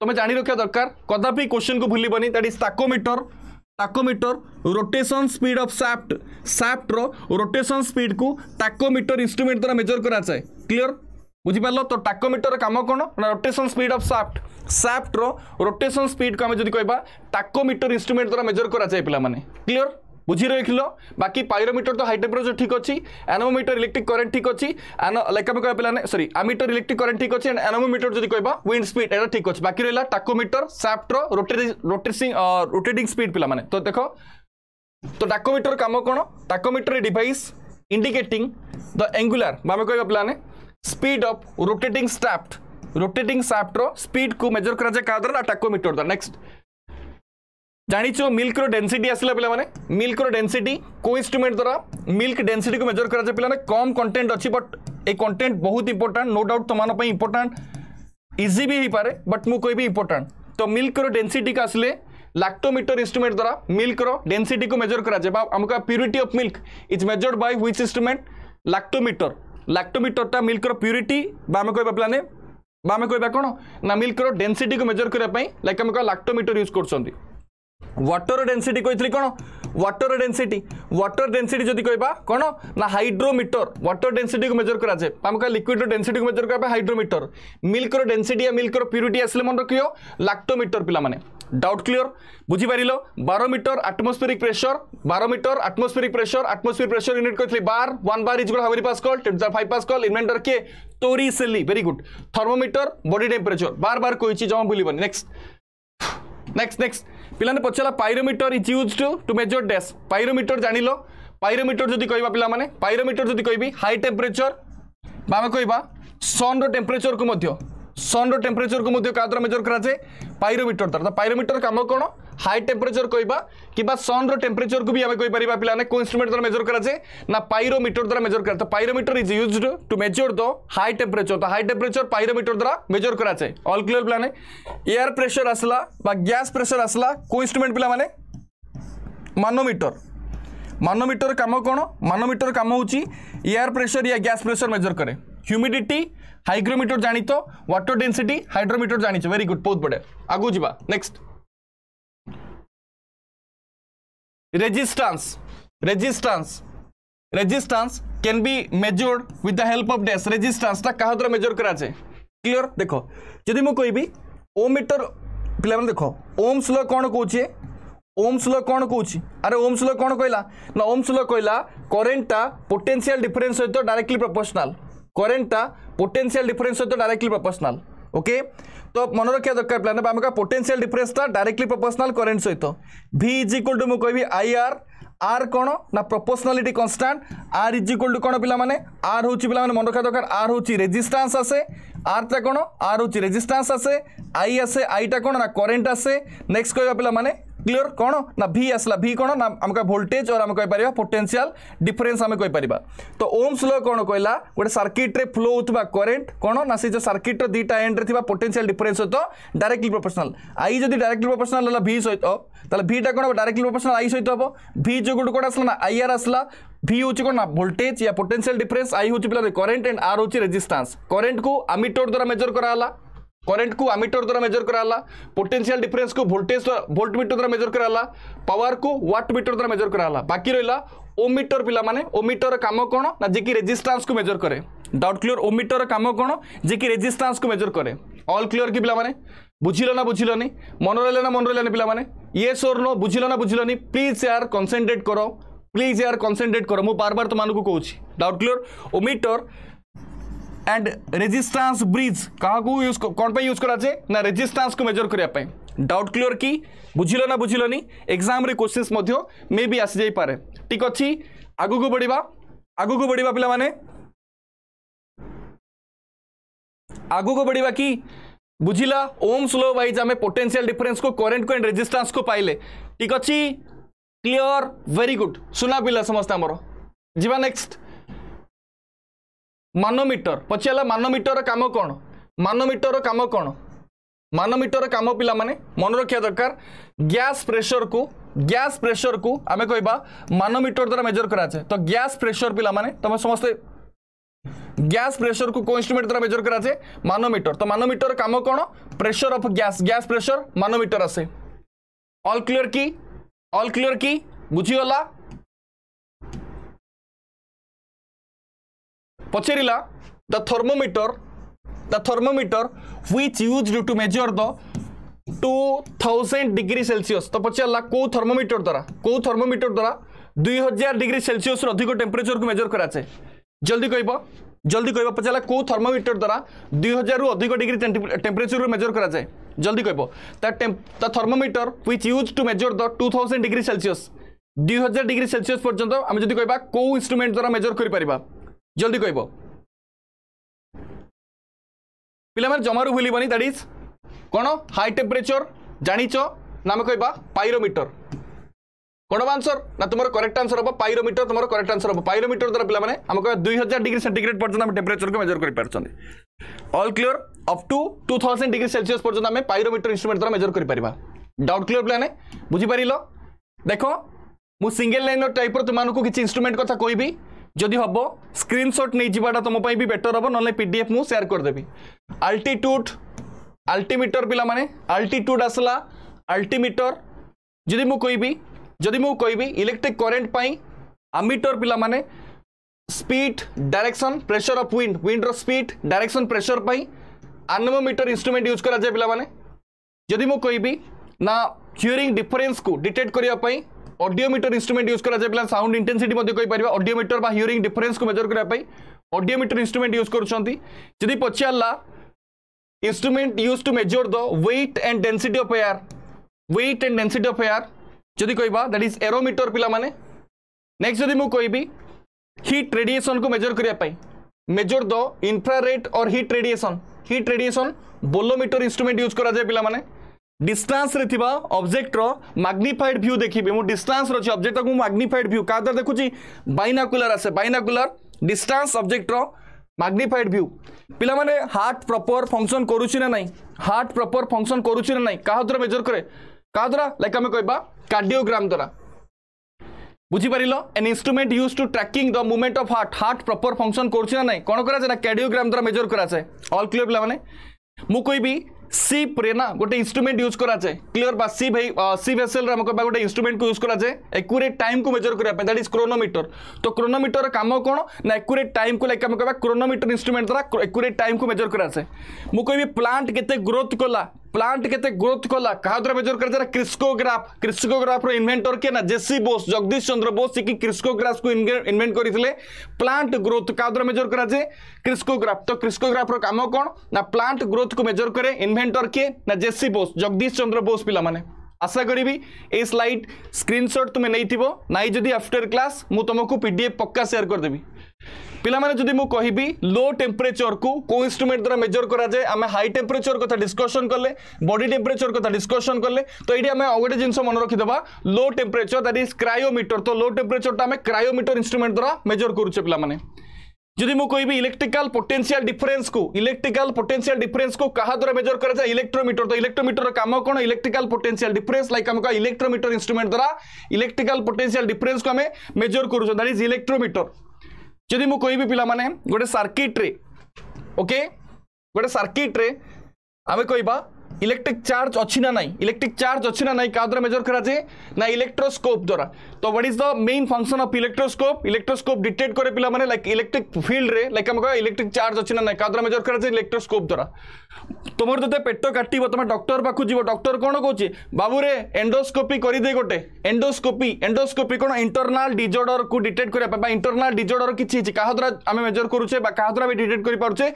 तुम्हें जाणी रखा दरकार कदापि क्वेश्चन को भूल that is tachometer tachometer rotation speed of shaft সাফ্টর রোটেসন স্পিডকু টাকোমিটর ইনস্ট্রুমেন্ট দ্বারা মেজর করা যায় ক্লিয়ার বুঝিপারল তো টাকোমিটর কাম কোণ না রোটেসন স্পিড অফ সাফ্ট সাফ্টর রোটেসন স্পিডকু আমি যদি কহবা টাকোমিটর ইনস্ট্রুমেন্ট দ্বারা মেজর করা যায় পিলামানে ক্লিয়ার বুঝি ରଖିଲ ବାକି ପାଇରୋମିଟର ତ ହାଇ ଟେମ୍ପରେଚର ଠିକ୍ ଅଛି ଆନୋମୋମିଟର ଇଲେକ୍ଟ୍ରିକ୍ କରେଣ୍ଟ ଠିକ୍ ଅଛି ଲାଇକ୍ ଆମେ କହିବା ପିଲାମାନେ ସରି ଆମିଟର ଇଲେକ୍ଟ୍ରିକ୍ କରେଣ୍ଟ ଠିକ୍ ଅଛି ଆଣ୍ଡ ଆନୋମୋମିଟର ଯଦି କହିବା ୱିଣ୍ଡ ସ୍ପିଡ୍ ଏଇଟା ଠିକ୍ ଅଛି ବାକି ରହିଲା ଟାକୋମିଟର ସାପ୍ଟର ରୋଟେସିଂ ରୋଟେଟିଂ ସ୍ପିଡ୍ ପିଲାମାନେ ତ ଦେଖ ତ ଟାକୋମିଟର କାମ କ'ଣ ଟାକୋମିଟର ଡିଭାଇସ୍ ଇଣ୍ଡିକେଟିଂ ଦ ଏଙ୍ଗୁଲାର ବା ଆମେ କହିବା ପିଲାମାନେ ସ୍ପିଡ୍ ଅଫ୍ ରୋଟେଟିଂ ସ୍ଟ୍ରାପ୍ଟ ରୋଟେଟିଂ ସାପ୍ଟର ସ୍ପିଡ୍କୁ ମେଜର କରାଯାଏ କାହା ଦ୍ୱାରା ଟାକୋମିଟର ଦ୍ୱାରା ନେକ୍ସଟ জানিছ মিল্কর ডেনসিটি আসলে পিলা মানে মিল্কর ডেনসিটি কো ইনস্ট্রুমেন্ট দ্বারা মিল্ক ডেনসিটি কু মেজর করা যায় পিলা কম কন্টেন্ট অছি বট এই কন্টেন্ট বহুত ইম্পর্টান্ট নো ডাউট তোমার পাই ইম্পর্টান্ট ইজি বি হইপারে বট মু কইবি ইম্পর্টান্ট তো মিল্কর ডেনসিটি কা আসলে लैक्टोमीटर इंस्ट्रूमेंट द्वारा मिल्क डेनसीटी को मेजर करा आमको purity of milk is measured by which instrument lactometer लैक्टोमीटरटा मिल्क प्यूरीटी आम कह पे आम कह कौन ना मिल्क डेनसीटी को मेजर करने लाइक आम कह लैक्टोमीटर यूज कर ওয়াটর ডেনসিটি কইলি কোণ ওয়াটর ডেনসিটি ওয়াটর ডেনসিটি যদি কইবা কোণ না হাইড্রোমিটর ওয়াটর ডেনসিটি কু মেজর করা যায় আমি কহ লিকুইড ডেনসিটি কু মেজর করা হাইড্রোমিটর মিল্কর ডেনসিটি या মিল্কর পিউরিটি আসলে মনে রাখিও ল্যাক্টোমিটর পিলা মানে ডাউট ক্লিয়ার বুঝিপারিল barometer atmospheric pressure barometer atmospheric pressure atmospheric pressure unit কইলি bar one bar is good how many pascal temperature five pascal inventor কে তোরি সেলি very good thermometer body temperature বার বার কইছি জমা ভুলিবনি নেক্সট নেক্সট নেক্সট ପିଲାମାନେ ପଚାରିଲା pyrometer is use to to measure dash pyrometer ଜାଣିଲ ପାଇରୋମିଟର ଯଦି କହିବା ପିଲାମାନେ ପାଇରୋମିଟର ଯଦି କହିବି ହାଇ ଟେମ୍ପରେଚର ବା ଆମେ କହିବା ସନ୍ର ଟେମ୍ପରେଚରକୁ ମଧ୍ୟ ସନ୍ର ଟେମ୍ପରେଚରକୁ ମଧ୍ୟ କାହା ଦ୍ୱାରା ମେଜର କରାଯାଏ ପାଇରୋମିଟର ଦ୍ୱାରା ତ ପାଇରୋମିଟର କାମ କ'ଣ ହାଇ ଟେମ୍ପରେଚର କହିବା କିମ୍ବା ସନ୍ର ଟେମ୍ପରେଚରକୁ ବି ଆମେ କହିପାରିବା ପିଲାମାନେ କେଉଁ ଇନ୍ଷ୍ଟ୍ରୁମେଣ୍ଟ ଦ୍ୱାରା ମେଜର କରାଯାଏ ନା ପାଇରୋମିଟର ଦ୍ୱାରା ମେଜର କରାଯାଏ ତ pyrometer is used to measure the high temperature ତ ହାଇ ଟେମ୍ପରେଚର ପାଇରୋମିଟର ଦ୍ୱାରା ମେଜର କରାଯାଏ ଅଲ୍ କ୍ଲିୟର ପିଲାମାନେ ଏୟାର ପ୍ରେସର ଆସିଲା ବା ଗ୍ୟାସ୍ ପ୍ରେସର ଆସିଲା କେଉଁ ଇନ୍ଷ୍ଟ୍ରୁମେଣ୍ଟ ପିଲାମାନେ ମାନୋମିଟର ମାନୋମିଟର କାମ କ'ଣ ମାନୋମିଟର କାମ ହେଉଛି ଏୟାର ପ୍ରେସର ୟା ଗ୍ୟାସ୍ ପ୍ରେସର ମେଜର କରେ ହ୍ୟୁମିଡିଟି ହାଇଗ୍ରୋମିଟର ଜାଣିଛ ୱାଟର ଡେନ୍ସିଟି ହାଇଡ୍ରୋମିଟର ଜାଣିଛ ଭେରି ଗୁଡ୍ ବହୁତ ବଢ଼ିଆ ଆଗକୁ ଯିବା next resistance resistance resistance can be measured with the help of dash ରେଜିଷ୍ଟାନ୍ସଟା କାହା ଦ୍ୱାରା ମେଜର କରାଯାଏ କ୍ଲିଅର ଦେଖ ଯଦି ମୁଁ କହିବି ଓମିଟର ପିଲାମାନେ ଦେଖ ଓମ୍ସ ଲ କ'ଣ କହୁଛେ ওমস ল কোণ কৌছি আরে ওমস ল কোণ কহিলা না ওমস ল কহিলা করেন্টটা পোটেনসিয়াল ডিফরেন্স সহ ডাইরেক্টলি প্রপোর্শনাল करेंटा पोटेंशियल डिफरेंस सहित डायरेक्टली प्रपोर्सनाल ओके तो मन रखा दरकार प्लान आम क्या पोटेनसीआल डिफरेन्सटा डायरेक्टली प्रपोर्सनाल करेन्ट सहित भि इज इक्वल टू मुझे कहि आई आर आर कौन ना proportionality constant R is equal to कौन पे आर हूँ पे मन रखा दरकार आर हूँ रेजिस्टांस आसे आरटा कौन आर हूँ रेजिस्टांस आसे आई आसे आईटा कौन ना करेन्ट आसे नेक्स्ट कह पे क्लीयर कौन ना भि आसला भि कौन ना आम भोल्टेज और आम कहीपर पोटेनसीआल डिफरेन्स आम कहीपर तो ओम्स ल कौन कहला गोटे सर्किट्रे फ्लो होता करेन्ट कौन ना से जो सर्किट्र दुटा एंड्रे पोटेनसीआल डिफरेन्स सहित डायरेक्टली प्रोफेसनाल आई जब डायरेक्टली प्रपोर्सनाल है भि सहित तेल भिटा कौन डायरेक्टली प्रोफेसनाल आई सहित हम भि जो गोटे कौन आसला ना आई आर आसला भि हूँ कौन ना भोल्टेज या पोटेनसीआल डिफरेन्स आई हूँ पे करेन्ट एंड आर हूँ रेजिस्टान्स करेन्ट को आमिटोर द्वारा मेजर कराला करेन्ट को आमिटर द्वारा मेजर कराला पोटेंशियल डिफरेंस को भोल्टेज भोल्ट मीटर द्वारा मेजर कराला पावर को वाट मीटर द्वारा मेजर कराला बाकी रहा ओमिटर माने ओमिटर काम कौन ना जे रेजिस्टेंस को मेजर करे डाउट क्लियर ओमिटर काम कौन जे रेजिस्टेंस को मेजर करे ऑल क्लियर कि माने बुझिलो ना बुझिलो नी मन रहले ना मन रहले नी पिला माने ये सोर नो बुझिलो ना बुझिलो नी प्लीज यार कंसंट्रेट करो प्लीज यार कंसंट्रेट करो मु बार बार को कहू छी doubt clear ohmmeter and resistance bridge क्या यूज कौन पे यूज कराए ना रेजिस्टेंस को मेजर करने डाउट क्लीयर कि बुझिल ना बुझिलनी एक्जाम क्वेश्चन मे भी आसी जापे ठीक अच्छे आग को बढ़ा आग को बढ़ा पे आग को बढ़ा कि बुझिला ओम स्लो वाइज आम पोटेनसीआल डिफरेन्स को करेन्ट को एंड रेजिस्टेंस को पाइले ठीक अच्छे क्लीयर वेरी गुड सुना पिला समस्त आमर जीवा नेक्स्ट ମାନୋମିଟର ପଚାରିଲା ମାନୋମିଟର କାମ କ'ଣ ମାନୋମିଟର କାମ କ'ଣ ମାନୋମିଟର କାମ ପିଲାମାନେ ମନେ ରଖିବା ଦରକାର ଗ୍ୟାସ୍ ପ୍ରେସରକୁ ଗ୍ୟାସ୍ ପ୍ରେସରକୁ ଆମେ କହିବା ମାନୋମିଟର ଦ୍ୱାରା ମେଜର କରାଯାଏ ତ ଗ୍ୟାସ୍ ପ୍ରେସର ପିଲାମାନେ ତମେ ସମସ୍ତେ ଗ୍ୟାସ୍ ପ୍ରେସରକୁ কু ইনস্ট্রুমেন্ট দ্বারা মেজর করা আছে ତ তো মানোমিটর কাম কোণ pressure of gas gas pressure manometer আসে অল ক্লিয়ার কি অল ক্লিয়ার কি বুঝিগলা ପଚାରିଲା the thermometer the thermometer which use do to measure the two thousand degree Celsius ତ ପଚାରିଲା କେଉଁ ଥର୍ମୋମିଟର ଦ୍ୱାରା କେଉଁ ଥର୍ମୋମିଟର ଦ୍ୱାରା ଦୁଇ ହଜାର ଡିଗ୍ରୀ ସେଲସିୟସ୍ରୁ ଅଧିକ ଟେମ୍ପରେଚରକୁ ମେଜର କରାଯାଏ ଜଲ୍ଦି କହିବ জলদি কইব পচারা কেউ থর্মোমিটর দ্বারা দুই হাজার অধিক ডিগ্রি টেম্পরেচর মেজর করা যায় জলদি কইব তা thermometer which use to measure the two thousand degree Celsius দুই হাজার ডিগ্রি সেলসিয়স পর্যন্ত আমি যদি কইবা কেউ ইনস্ট্রুমেন্ট দ্বারা মেজর করে পারিবা ଜଲ୍ଦି କହିବ ପିଲାମାନେ ଜମାରୁ ଭୁଲିବନି ଦ୍ୟାଟ୍ ଇଜ୍ କ'ଣ ହାଇ ଟେମ୍ପରେଚର୍ ଜାଣିଛ ନା ଆମେ କହିବା ପାଇରୋମିଟର କ'ଣ ହେବ ଆନ୍ସର ନା ତୁମର କରେକ୍ଟ ଆନ୍ସର ହେବ ପାଇରୋମିଟର ତୁମର କରେକ୍ଟ ଆନ୍ସର ହେବ ପାଇରୋମିଟର ଦ୍ୱାରା ପିଲାମାନେ ଆମେ କହିବା ଦୁଇ ହଜାର ଡିଗ୍ରୀ ସେଣ୍ଟିଗ୍ରେଡ୍ ପର୍ଯ୍ୟନ୍ତ ଆମେ ଟେମ୍ପରେଚରକୁ ମେଜର କରିପାରୁଛନ୍ତି all clear up to two thousand degree Celsius ପର୍ଯ୍ୟନ୍ତ ଆମେ ପାଇରୋମିଟର ଇନ୍ଷ୍ଟ୍ରୁମେଣ୍ଟ ଦ୍ୱାରା ମେଜର କରିପାରିବା ଡାଉଟ୍ କ୍ଲିୟର ପିଲାମାନେ ବୁଝିପାରିଲ ଦେଖ ମୁଁ ସିଙ୍ଗଲ ଲାଇନ୍ର ଟାଇପ୍ର ତୁମମାନଙ୍କୁ କିଛି ଇନ୍ଷ୍ଟ୍ରୁମେଣ୍ଟ କଥା କହିବି যদি হব স্ক্রিনশট নেই যাওয়াটা তোম পাই বেটর হব নহলে পিডিএফ মু সেয়ার করেদেবি আল্টিট্যুড আল্টিমিটর পিলা মানে আল্টিট্যুড আসলা আল্টিমিটর যদি মু কইবি যদি মু কইবি ইলেকট্রিক করেন্ট পাই আমিটর পিলা মানে speed direction pressure of wind উইন্ডর স্পিড ডাইরেকশন প্রেসর পাই আনমোমিটর ইনস্ট্রুমেন্ট ইউজ করা যায় পিলা মানে যদি মু কইবি না হিয়রিং ডিফরেন্স কু ডিটেক্ট করিয়া পাই ऑडियोमीटर इंस्ट्रूमेंट यूज करा जाए साउंड इंटेनसीटर ऑडियोमीटर हियरिंग डिफरेन्स को मेजर करने ऑडियोमीटर इंस्ट्रूमेंट यूज करी पचारा instrument use to measure the weight and density of air weight and density of air जदि कह दैट इज एरोमीटर पाने नेक्स्ट जदि मु कहबी हिट रेडिएसन को मेजर करने मेजर द इनफ्रारेट और heat radiation heat radiation bolometer instrument use करा जाए पाला ডিষ্টান্সরে থাকা অবজেক্টর মাগনিফাইড ভিউ দেখবি মু ডিষ্টান্সর অছি অবজেক্টর মু মাগনিফাইড ভিউ কাহ দ্বারা দেখুছি বাইনাকুলার আসে বাইনাকুলার ডিষ্টান্স অবজেক্টর মাগনিফাইড ভিউ পিলামানে হার্ট প্রপর ফংশন করুছি না নাই হার্ট প্রপর ফংশন করুছি না নাই কাহ দ্বারা মেজর করে কাহ দ্বারা লাইক আমি কইবা কার্ডিওগ্রাম দ্বারা বুঝিপারিল an instrument use to tracking the movement of heart heart proper function করছে না নাই কোণ করা যায় না ক্যাডিওগ্রাম দ্বারা মেজর করা যায় অল ক্লিয়ার পিলামানে মু কইবি ସିପ୍ରେ ନା ଗୋଟେ ଇନ୍ଷ୍ଟ୍ରୁମେଣ୍ଟ ୟୁଜ୍ କରାଯାଏ କ୍ଲିଅର୍ ବା ସି ଭାଇ ସି ଭେସେଲ୍ରେ ଆମ କହିବା ଗୋଟେ ଇନ୍ଷ୍ଟ୍ରୁମେଣ୍ଟକୁ ୟୁଜ୍ କରାଯାଏ ଏକୁରେଟ୍ ଟାଇମ୍କୁ ମେଜର୍ କରିବା ପାଇଁ ଦ୍ୟାଟ୍ ଇଜ୍ କ୍ରୋନୋମିଟର ତ କ୍ରୋନୋମିଟର କାମ କ'ଣ ନା ଏକୁରେଟ୍ ଟାଇମ୍କୁ ଲାଇକ୍ ଆମେ କହିବା କ୍ରୋନୋମିଟର ଇନ୍ଷ୍ଟ୍ରୁମେଣ୍ଟ ଦ୍ୱାରା ଏକୁରେଟ୍ ଟାଇମ୍କୁ ମେଜର୍ କରାଯାଏ ମୁଁ କହିବି ପ୍ଲାଣ୍ଟ କେତେ ଗ୍ରୋଥ୍ କଲା প্লান্ট কেতে গ্রোথ কলা কাহা দ্বারা মেজর করা যারা ক্রিস্কোগ্রাফ ক্রিস্কোগ্রাফর ইনভেন্টর কে না জেসি বোস জগদীশ চন্দ্র বোস কি ক্রিস্কোগ্রাফ কু ইনভেন্ট করে প্লান্ট গ্রোথ কাহা দ্বারা মেজর করা যায় ক্রিস্কোগ্রাফ তো ক্রিস্কোগ্রাফর কাম কোণ না প্লান্ট গ্রোথ কু মেজর করে ইনভেন্টর কে না জেসি বোস জগদীশ চন্দ্র বোস পিলা মানে আশা করি এই স্লাইড স্ক্রিনশট তুমি নেই নাই যদি আফটার ক্লাস মু তোমাকে পিডিএফ পক্কা সেয়ার করেদেবি पे जी कह लो टेम्परेचर को कौ इनमेंट द्वारा मेजर कराए आम हाई टेम्परेचर क्या डिस्कसन कले बडी टेम्परेचर क्या डिस्कसन कले तो ये आम गोटे जिन मन रखीद low temperature that is cryometer तो लो टेम्परेचर टाइम क्रायोमीटर इनमेंट द्वारा मेजर करुचे पे जी मुझे कह इलेक्ट्रिकल पोटेंशियल डिफरेंस को इलेक्ट्रिकल पोटेंशियल डिफरेंस को क्या द्वारा मेजर कर इलेक्ट्रोमीटर तो इलेक्ट्रोमीटर काम कौन इलेक्ट्रिकल पोटेंशियल डिफरेंस लाइक आम इलेक्ट्रोमीटर इंस्ट्रूमेंट द्वारा इलेक्ट्रिकल पोटेंशियल डिफरेंस को आम मेजर करुच दैट इज इलेक्ट्रोमीटर ଯଦି ମୁଁ କହିବି ପିଲାମାନେ ଗୋଟେ ସାର୍କିଟ୍ରେ ଓକେ ଗୋଟେ ସାର୍କିଟ୍ରେ ଆମେ କହିବା ইলেকট্রিক চার্জ অছি না নাই ইলেকট্রিক চার্জ অছি না নাই কাহ দ্বারা মেজর করা যায় না ইলেকট্রোস্কোপ দ্বারা তো what is the main function of electroscope electroscope detect କରେ ପିଲାମାନେ ଲାଇକ୍ ଇଲେକ୍ଟ୍ରିକ୍ ଫିଲ୍ଡରେ ଲାଇକ୍ ଆମେ କହିବା ଇଲେକ୍ଟ୍ରିକ୍ ଚାର୍ଜ ଅଛି ନା ନାହିଁ କାହା ମେଜର କରାଯାଏ ଇଲେକ୍ଟ୍ରୋସ୍କୋପ୍ ଦ୍ୱାରା ତୁମର ଯେତେ ପେଟ କାଟିବ ତୁମେ ଡକ୍ଟର ପାଖକୁ ଯିବ ଡକ୍ଟର କ'ଣ କହୁଛି ବାବୁରେ ଏଣ୍ଡୋସ୍କୋପି କରିଦେ ଗୋଟେ ଏଣ୍ଡୋସ୍କୋପି ଏଣ୍ଡୋସ୍କୋପି କ'ଣ ଇଣ୍ଟରନାଲ୍ ଡିଜର୍ଡରକୁ ଡିଟେକ୍ଟ କରିବା ପାଇଁ ବା ଇଣ୍ଟରନାଲ୍ ଡିଜର୍ଡର କିଛି ହେଇଛି କାହା ଦ୍ୱାରା ଆମେ ମେଜର କରୁଛେ ବା କାହା ଦ୍ୱାରା ବି ଡିଟେକ୍ଟ କରିପାରୁଛେ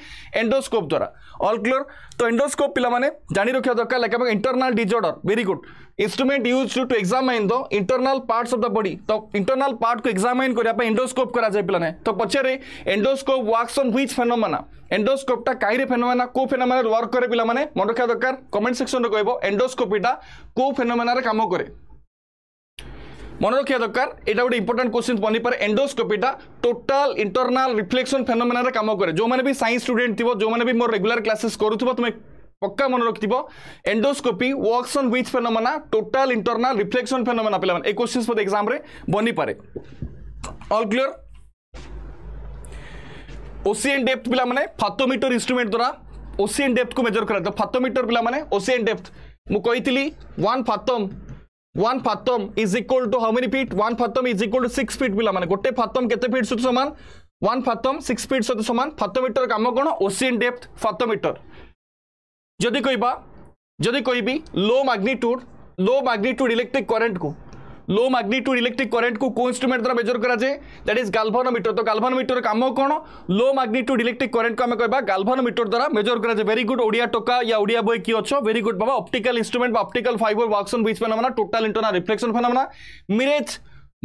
ଏଣ୍ଡୋସ୍କୋପ୍ ଦ୍ୱାରା ଅଲ୍ କ୍ଲିୟର ତ ଏଣ୍ଡୋସ୍କୋପ୍ ପିଲାମାନେ ଜାଣି ରଖିବା ଦରକାର ଲାଇକ୍ ଆମେ internal disorder very good instrument use to examine the internal parts of the body तो इंटरनाल पार्ट को एक्जामाइन करने एंडोस्कोप कराए पे तो पचारे endoscope works on which phenomena एंडोस्कोपटा कहीं फेनोमेना को फेनोमेन वर्क कै पे मैंने मन रखा दरकार कमेंट सेक्शन में कह एंडोस्कोपीटा को फेनोमेन काम कै मन रखा दरकार यहाँ गोटे इंपोर्टां क्वेश्चन बनीपे एंडोस्कोपीटा टोटाल इंटरनाल रिफ्लेक्शन फेनोमेन काम कै जो मैंने भी सैंस स्टूडेंट थी जो मैंने भी मोर रेगुला क्लासेस करूब तुम्हें पक्का मन रखिथ्यो endoscopy works on which phenomena total internal reflection phenomena पे ये क्वेश्चन बोध एग्जाम बनी पारे ऑल क्लियर ओसीएन डेप्थ पे फातोमीटर इन्स्ट्रुमेंट द्वारा ओसीएन डेप्थ को मेजर करा फातोमीटर पे ओसीएन डेप्थ मुझे one fathom one fathom is equal to how many feet one fathom is equal to six feet पे गोटे फातम के फीट सहित सामान वन फातम सिक्स फिट सहित सामान फातोमीटर कम कौन ओसीएन डेप्थ फातोमीटर ଯଦି କହିବା ଯଦି କହିବି low magnitude low magnitude electric କରେଣ୍ଟକୁ लो मैग्निट्यूड इलेक्ट्रिक करेन्ट को कौ इन्स्ट्रुमेंट द्वारा मेजर कराए दैट इज गाल्भानोमीटर तो गाल्भानोमीटर कम कौन लो मैग्निट्यूड इलेक्ट्रिक करेन्ट को आम कह गाल्भानोमीटर द्वारा मेजर कराए वेरी गुड ओडिया टोका या ओडिया बो कि अच्छो वेरी गुड बाबा optical instrument optical fibre works on which phenomena total internal reflection phenomena mirage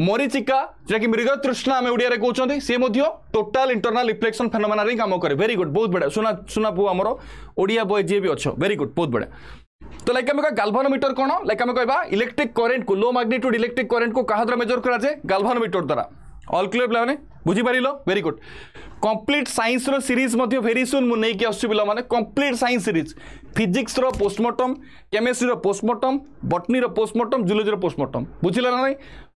মরিচিকা যেটাকি মৃগ তৃষ্ণা আমি ওড়িয়ায় কৌন সি টোটাল ইন্টরনাল রিফ্লেকশন ফেনোমেনারে কাম করে ভেরি গুড বহুত বড়িয়া সোনা সোনা পু আমার ওড়িয়া বয় যে অছ ভেরি গুড বহুত বড়িয়া তো লাইক আমি গালভানোমিটর কোণ লাইক আমি কহবা ইলেকট্রিক করেন্ট কু লো ম্যাগনিট্যুড ইলেকট্রিক করেন্ট কু কাহা দ্বারা মেজর করা যায় গালভানোমিটর দ্বারা অল ক্লিয়ার পিলামানে বুঝিপারিল ভেরি গুড কমপ্লিট সাইন্সর সিরিজ মধ্যে ভেরি সুন মু নেইকি আসছি পিলামানে কমপ্লিট সাইন্স সিরিজ ফিজিক্সর পোস্টমর্টম কেমিস্ট্রির পোস্টমর্টম বটনির পোস্টমর্টম জুলোজির পোস্টমর্টম বুঝিলে না নাই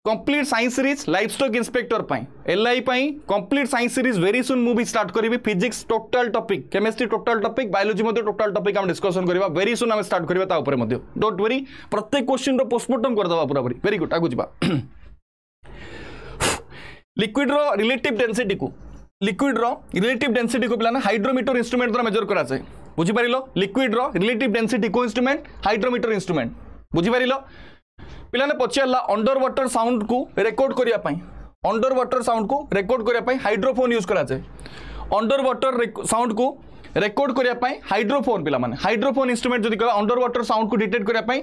complete science series livestock inspector পাই এলআই পাই complete science series very soon মু বি স্টার্ট করিবি physics total topic chemistry total topic biology মধ্যে টোটাল টপিক আমি ডিসকসন করিবা ভেরি সুন আমি স্টার্ট করিবা তা উপরে মধ্যে ডোন্ট ওয়ারি প্রত্যেক কোশ্চিনর পোস্টমর্টম করদেবা পুরাপুরি ভেরি গুড আগু যা লিকুইডর রিলেটিভ ডেনসিটি কু লিকুইডর রিলেটিভ ডেনসিটি কু পিলা হাইড্রোমিটর ইনস্ট্রুমেন্ট দ্বারা মেজর করা যায় বুঝিপারিল লিকুইডর রিলেটিভ ডেনসিটি কো ইনস্ট্রুমেন্ট হাইড্রোমিটর ইনস্ট্রুমেন্ট বুঝিপারিল पे पचारा अंडर व्टर साउंड को रेकर्ड करने अंडर व्टर साउंड को रेकर्ड करने हाइड्रोफोन यूज कराए अंडर व्टर साउंड को रेकर्ड करने हाइड्रोफोन पे हाइड्रोफोन इन्स्ट्रुमेंट जो कह अंडर व्टर साउंड को डिटेक्ट करने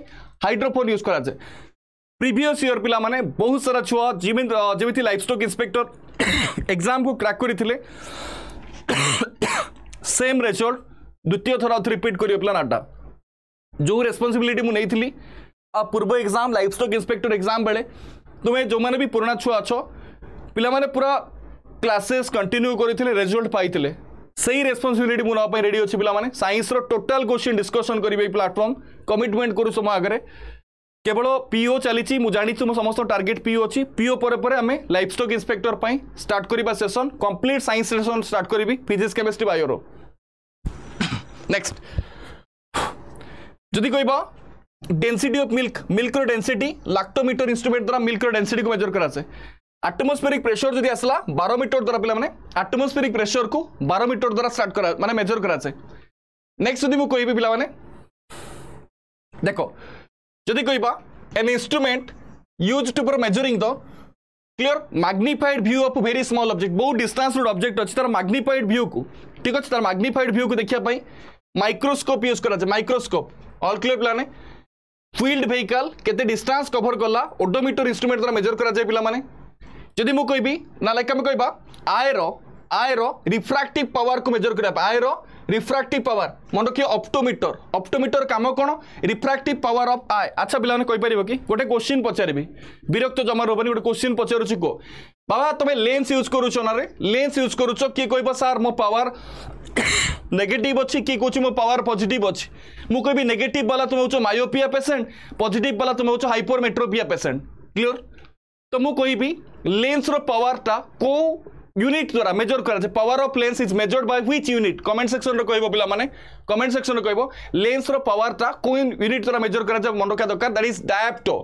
हाइड्रोफोन यूज कराए प्रिभस इयर पे बहुत सारा छुआ जमी जमी लाइफ स्टक् इन्स्पेक्टर एग्जाम को क्राक करते सेम रेजल्ट द्वितीय थर आ रिपीट कर पाला नाटा जो रेस्पनसबिलिटी मुझे नहीं थी पूर्व exam livestock inspector exam बेले तुम्हें जो मैंने भी पुराणा छुआ अच पाने पूरा क्लासेस कंटिन्यू करजल्ट पाई से ही रेस्पनसबिलिट मु नाप रेडी अच्छे पे सैंसर टोटाल क्वेश्चन डिस्कसन करेंगे ये प्लाटफर्म कमिटमेंट करूँ समय आगे केवल पीओ चली जाचु मो समस्त टारगेट पीओ अच्छी पीओ पर आम लाइफ स्टक् इन्स्पेक्टर पर स्टार्ट करवा session complete science session start करी फिजिक्स केमिस्ट्री बायोर नेक्स्ट जदि कह density of milk milk density lactometer instrument द्वारा मिल्क डेंसिटी को मेजर करा जाए आटमोस्फेरिक प्रेशर जो आसला बारोमीटर द्वारा पे आटमोस्फेरिक प्रेशर को बारोमीटर द्वारा स्टार्ट करा मैंने मेजर करा जाए नेक्स्ट जो कह कहबी पे देख जदि कह an instrument use to for measuring the clear magnified view of very small object बहुत डिस्टेंस रोड ऑब्जेक्ट अच्छे तरह मैग्निफाइड व्यू को ठीक अच्छे तरह मैग्निफाइड व्यू को देखा माइक्रोस्कोप यूज कराए माइक्रोस्कोप ऑल क्लियर पे ଫିଲ୍ଡ ଭେହିକାଲ୍ କେତେ ଡିଷ୍ଟାନ୍ସ କଭର୍ କଲା ଓଡୋମିଟର ଇନ୍ଷ୍ଟ୍ରୁମେଣ୍ଟ ଦ୍ୱାରା ମେଜର କରାଯାଏ ପିଲାମାନେ ଯଦି ମୁଁ କହିବି ନା ଲାଇକ୍ ଆମେ କହିବା ଆୟର ଆୟର ରିଫ୍ରାକ୍ଟିଭ୍ ପାୱାରକୁ ମେଜର କରିବା ପାଇଁ ଆୟର ରିଫ୍ରାକ୍ଟିଭ୍ ପାୱାର ମନେ ରଖିବେ ଅପ୍ଟୋମିଟର ଅପ୍ଟୋମିଟର କାମ କ'ଣ ରିଫ୍ରାକ୍ଟିଭ୍ ପାୱାର ଅଫ୍ ଆଏ ଆଚ୍ଛା ପିଲାମାନେ କହିପାରିବ କି ଗୋଟେ କୋଶ୍ଚିନ୍ ପଚାରିବି ବିରକ୍ତ ଜମାରୁ ହେବନି ଗୋଟେ କୋଶ୍ଚିନ୍ ପଚାରୁଛି କୁହ ବାବା ତମେ ଲେନ୍ସ ୟୁଜ୍ କରୁଛ ନାରେ ଲେନ୍ସ ୟୁଜ୍ କରୁଛ କିଏ କହିବ ସାର୍ ମୋ ପାୱାର ନେଗେଟିଭ୍ ଅଛି କିଏ କହୁଛି ମୋ ପାୱାର ପଜିଟିଭ୍ ଅଛି मुझे भी नेगेटिव बाला तुम हो मायोपिया पेसेंट पजिट बाला तुम हो हाइपरमेट्रोपिया पेसेंट क्लीयर तो मुझे कहि लेन्स रवरटा कौ यूनिट द्वारा मेजर कराए power of lens is measured by which unit comment section कह पाने कमेंट सेक्शन कह लेन्स रवरटा कौ यूनिट द्वारा मेजर कराए मन रखा दरकार that is dioptre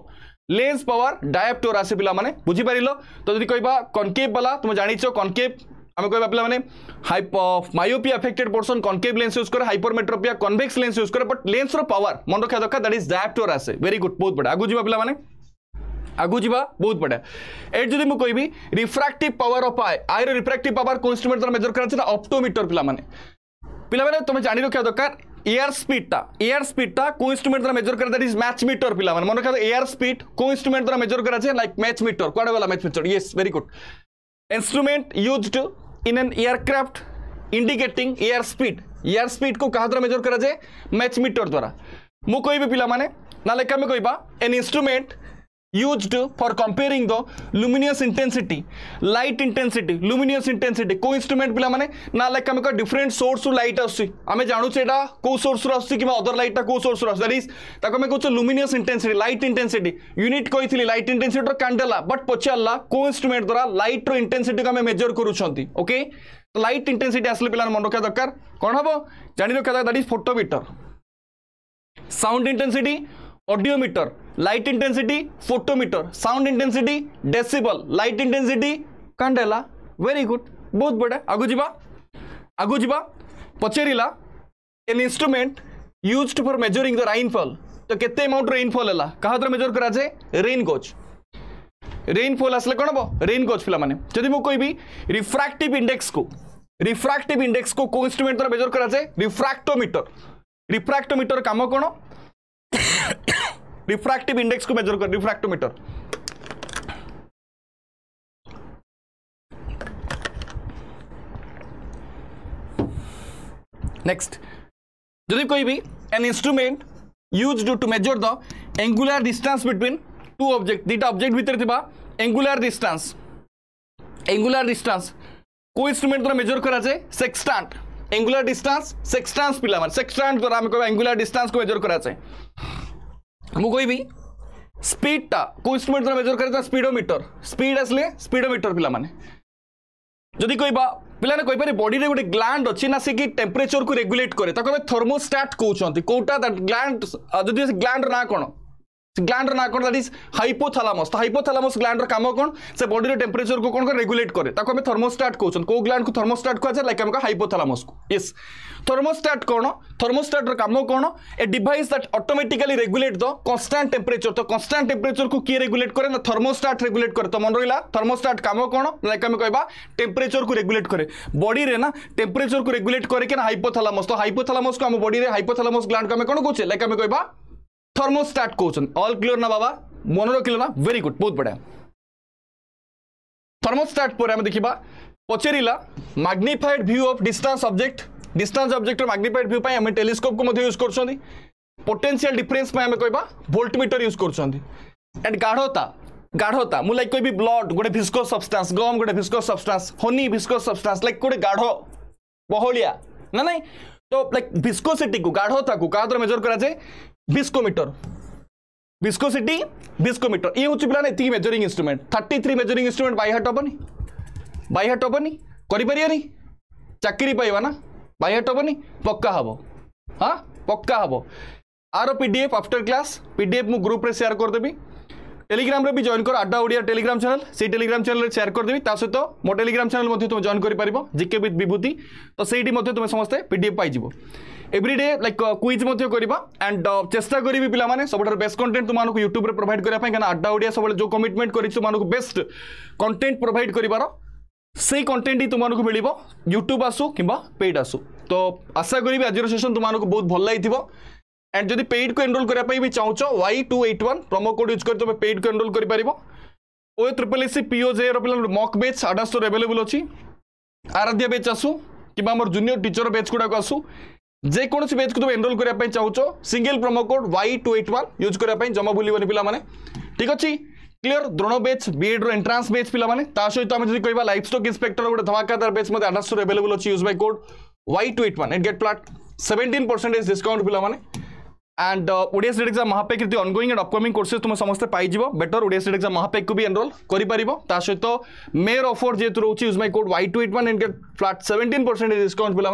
lens power dioptre आसे पे बुझीपार तो जी कह कनकेव बाला तुम जाच कनकेव आम कह पाला मैंने हाइप myopia affected person concave lens use कर हाइपरमेट्रोपिया कनभेक्स लेंस यूज कर बट लेंस रवर मन रखा दरकार दैट इज दैट टोर आसे वेरी गुड बहुत बढ़िया आगे जी पे आगु जीवा बहुत बढ़िया यदि मुझे कहि रिफ्राक्ट पावर अफ आई आईर रिफ्राक्ट पावर को इन्स्ट्रुमेंट द्वारा मेजर कराता अप्टोमीटर पे पे तुम्हें जान रखा दरकार एयर स्पीडा एयर स्पीडा को इन्स्ट्रुमेंट द्वारा मेजर कराता दैट इज मैच मीटर पे मन रखा एयर स्पीड को इन्स्ट्रुमेंट द्वारा मेजर कराए लाइक मैच मीटर कौन वाला मैच मीटर ये very good instrument use in an aircraft indicating air speed air speed को क्या द्वारा मेजर कराए मैच मीटर द्वारा मु कह पिला मैंने ना लेखा में an instrument used for comparing the luminous intensity light intensity luminous intensity को instrument पिला माने ना लाइक हमें का different source ରୁ light आउसी हमें जानू छेडा को source ରୁ आउसी किबा other light ता को source ରୁ आउसी that is ताको हमें कोछ luminous intensity light intensity unit कहिथिली light intensity row candela but पछला को instrument द्वारा light रो intensity का हमें measure करू छंती ओके लाइट इंटेंसिटी आसले पिला मन रखा दरकार कौन हम जानी रखा दरकार that is photometer sound intensity audiometer light intensity photometer sound intensity decibel light intensity candela very good बहुत बढ़िया आगु जी आगु जी पचेरा an instrument used for measuring the rainfall तो केते अमाउंट रेनफॉल है क्या द्वारा मेजर कराए रेन रेनफल रेनफॉल आसले कौन हम रेन पे जब मुझे कह रिफ्राक्टिव इंडेक्स को रिफ्राक्ट इंडेक्स को कौ इंस्ट्रुमेंट द्वारा मेजर कराए रिफ्राक्टोमीटर रिफ्राक्टोमीटर कम कौन रिफ्रैक्टिव इंडेक्स को मेजर कर रिफ्रैक्टोमीटर नेक्स्ट যদি কবি an instrument use do to measure the angular distance between two object দুইটা অবজেক্ট ভিতরে থাকা এঙ্গুলার ডিস্টান্স এঙ্গুলার ডিস্টান্স কেউ ইনস্ট্রুমেন্ট দ্বারা মেজর করা যায় সেক্সটান্ট এঙ্গুলার ডিস্টান্স সেক্সটান্স পিলা মানে সেক্সটান্ট দ্বারা আমি কবে এঙ্গুলার ডিস্টান্স মেজর করা যায় हमको कोई भी स्पीडटा कौ इन्स्ट्रुमेंट द्वारा मेजर करें स्पीडोमीटर स्पीड आसले स्पीडोमीटर पिला माने जदि कहवा ପିଲାମାନେ କହିପାରିବେ ବଡ଼ିରେ ଗୋଟେ ଗ୍ଲାଣ୍ଡ ଅଛି ନା ସେ କି ଟେମ୍ପରେଚରକୁ ରେଗୁଲେଟ୍ କରେ ତାକୁ ଆମେ ଥର୍ମୋଷ୍ଟାଟ୍ କହୁଛନ୍ତି କେଉଁଟା ଗ୍ଲାଣ୍ଡ ଯଦି ସେ ଗ୍ଲାଣ୍ଡର ନାଁ କ'ଣ ଗ୍ଲାଣ୍ଡର ନାଁ କ'ଣ ଦାଟ୍ ଇଜ୍ ହାଇପୋଥାଲାମସ୍ ତ ହାଇପୋଥାଲାମସ୍ ଗ୍ଲାଣ୍ଡର କାମ କ'ଣ ସେ ବଡିର ଟେମ୍ପରେଚରକୁ କ'ଣ କ'ଣ ରେଗୁଲେଟ୍ କରେ ତାକୁ ଆମେ ଥର୍ମୋଷ୍ଟାଟ୍ କହୁଛନ୍ତି କେଉଁ ଗ୍ଲାଣ୍ଡକୁ ଥର୍ମୋଷ୍ଟାଟ୍ କୁହାଯାଏ ଲାଇକ୍ ଆମେ ହାଇପୋଥାଲାମସ୍କୁ ୟେସ୍ ଥର୍ମୋଷ୍ଟାଟ୍ କ'ଣ ଥର୍ମୋଷ୍ଟାଟ୍ର କାମ କ'ଣ a device that automatically regulate the constant temperature ତ କନଷ୍ଟାଣ୍ଟ ଟେମ୍ପରେଚରକୁ କିଏ ରେଗୁଲେଟ୍ କରେ ନା ଥର୍ମୋଷ୍ଟାଟ୍ ରେଗୁଲେଟ୍ କରେ ତ ମନେ ରହିଲା ଥର୍ମୋଷ୍ଟାଟ୍ କାମ କ'ଣ ଲାଇକ୍ ଆମେ କହିବା ଟେମ୍ପରେଚରକୁ ରେଗୁଲେଟ୍ କରେ ବଡିରେ ନା ଟେମ୍ପରେଚରକୁ ରେଗୁଲେଟ୍ କରେ କି ନା ହାଇପୋଥାଲାମସ୍ ତ ହାଇପୋଥାଲାମସ୍କୁ ଆମ ବଡିରେ ହାଇପୋଥାଲାମସ୍ ଗ୍ଲାଣ୍ଡକୁ ଆମେ କ'ଣ କହୁଛେ ଲାଇକ୍ ଆମେ କହିବା थर्मोस्टाट कौन अल क्लीयर ना बाबा मन रखिल ना वेरी गुड बहुत बढ़िया थर्मोस्टाट पर आम देखा पचेरा magnified view of distance object distance अब्जेक्टर मैग्निफाइड भ्यू पर टेलीस्कोप को यूज कर पोटेनसीआल डिफरेन्स आम कह भोल्टमिटर यूज कर गाढ़ता गाढ़ता मुझे लाइक कह ब्लड गोटे भिस्को सब्सटा गम गोटे भिस्को सब्सटा हनी भिस्को सब्सटा लाइक गोटे गाढ़ बहलिया ना ना तो लाइक भिस्कोसीटी को गाढ़ता को क्या तो मेजर कराए विस्कोमीटर विस्कोसिटी विस्कोमीटर ये हूँ पिला एति measuring instrument thirty three measuring instrument बैहाट हेनी बैहाट हेनी करपर चाकरी पाइबा ना बैहाट हेनी पक्का हम हाँ पक्का हम आर पीडीएफ आफ्टर क्लास पीडीएफ मु ग्रुप रे शेयर करदेवी टेलीग्राम रे भी जॉइन कर आड्डा ओडिया टेलीग्राम चैनल से टेलीग्राम चैनल शेयर करदेवी सहित मो टेलीग्राम चैनल तुम जॉइन कर जिके विथ विभूति तो सही तुम समस्ते पीडीएफ पाइब এভ্রিডে লাইক কুইজ মধ্যে করা আন্ড চেষ্টা করবি পিলামানে সবুঠার বেস্ট কন্টেন্ট তোমার ইউট্যুব্রে প্রোভাইড করা কেন আড্ডা ওড়িয়া সবুলে যে কমিটমেন্ট করেছি তোমার বেস্ট কন্টেন্ট প্রোভাইড করবার সেই কন্টেন্ট হি তোমার মিলব ইউট্যুব আসু কিংবা পেইড আসু তো আশা করবি আজর সেসন তোমার বহুত ভাল লাগিথিব অ্যান্ড যদি পেইড কু এনরোল করা বি চাহুছ Y two eight one promo code use করে তুমি পেইড কু এনরোল করে পারিব ଓ ଟ୍ରିପଲ୍ ଏସ୍ ସି ପିଓ ଜେର ପିଲା ମକ୍ ବେଚ୍ ଆଡ଼ାସ୍ଟୋର ଆଭେଲେବୁଲ୍ ଅଛି ଆରାଧ୍ୟା ବେଚ୍ ଆସୁ କିମ୍ବା ଆମର ଜୁନିୟର ଟିଚର ବେଚ୍ ଗୁଡ଼ାକ ଆସୁ जेकोसी बेच को तुम एनरोल करने चाहो single promo code Y two eight one use करने जमा भूल पाने ठीक अच्छे क्लीयर द्रोण बेच बीएड एंट्रांस बेच पाने सहित आम कह लाइफ स्टक् इन्स्पेक्टर गोटे धमाकादार बेच मैं आठ सौ एवेलेबल अच्छी use by code Y two eight one at get flat seventeen percentage discount पाला and Odia state exam Mahapack is ongoing and upcoming courses तुम समस्त पाइज better Odia state exam Mahapack को भी एनरोल कर सहित मेयर अफर जेहेतु रोचे use my code Y two eight one and flat seventeen percent discount पे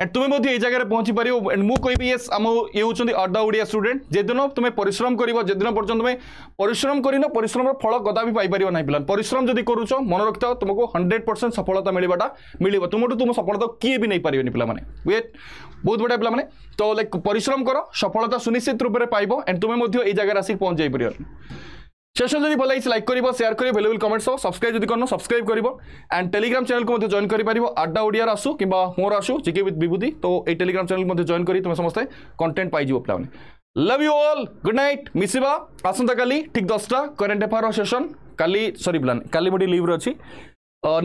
एंड तुम्हें ये जगह पहुंची पार एंड मुझे कह ये आम ये हूँ अड्डा ओडिया स्टूडेंट जेदिन तुम्हें परिश्रम कर जेदिन पर्यटन तुम्हें परिश्रम करन परिश्रम फल कदा भी पाइपर ना पे परिश्रम जब कर मन रखी तुमको हंड्रेड परसेंट सफलता मिलवाटा मिल तुम्हें तो तुम सफलता किए भी नहीं पारे पे वेट ବହୁତ ବଢ଼ିଆ ପିଲାମାନେ ତ ଲାଇକ୍ ପରିଶ୍ରମ କର ସଫଳତା ସୁନିଶ୍ଚିତ ରୂପରେ ପାଇବ ଏଣ୍ଡ ତୁମେ ମଧ୍ୟ ଏଇ ଜାଗାରେ ଆସିକି ପହଞ୍ଚାଇ ପାରିବ সেশন যদি ভাল লাগিছে লাইক কৰিব শ্বেয়াৰ কৰিব ভেলুবল কমেণ্টছ হ'ব ছবস্ক্ৰাইব যদি কৰন ছবস্ক্ৰাইব কৰিব এণ্ড টেলিগ্ৰাম চেনেলକୁ ମଧ୍ୟ জইন কৰিପାରିব আড্ডা ଓଡ଼ିଆର ଆସୁ କିମ୍ବା ମୋର ଆସୁ ଜିକେ ୱିଥ୍ ବିଭୂତି ତ ଏଇ ଟେଲିଗ୍ରାମ ଚ୍ୟାନେଲକୁ ମଧ୍ୟ ଜଏନ୍ କରି ତୁମେ ସମସ୍ତେ କଣ୍ଟେଣ୍ଟ ପାଇଯିବ ପିଲାମାନେ love you all good night ମିଶିବା ଆସନ୍ତାକାଲି ଠିକ୍ ଦଶଟା କରେଣ୍ଟ ଏଫଆଇଆର୍ ସେସନ୍ କାଲି ସରି ପିଲାନି କାଲି ମୁଁ ଟିକେ ଲିଭ୍ରେ ଅଛି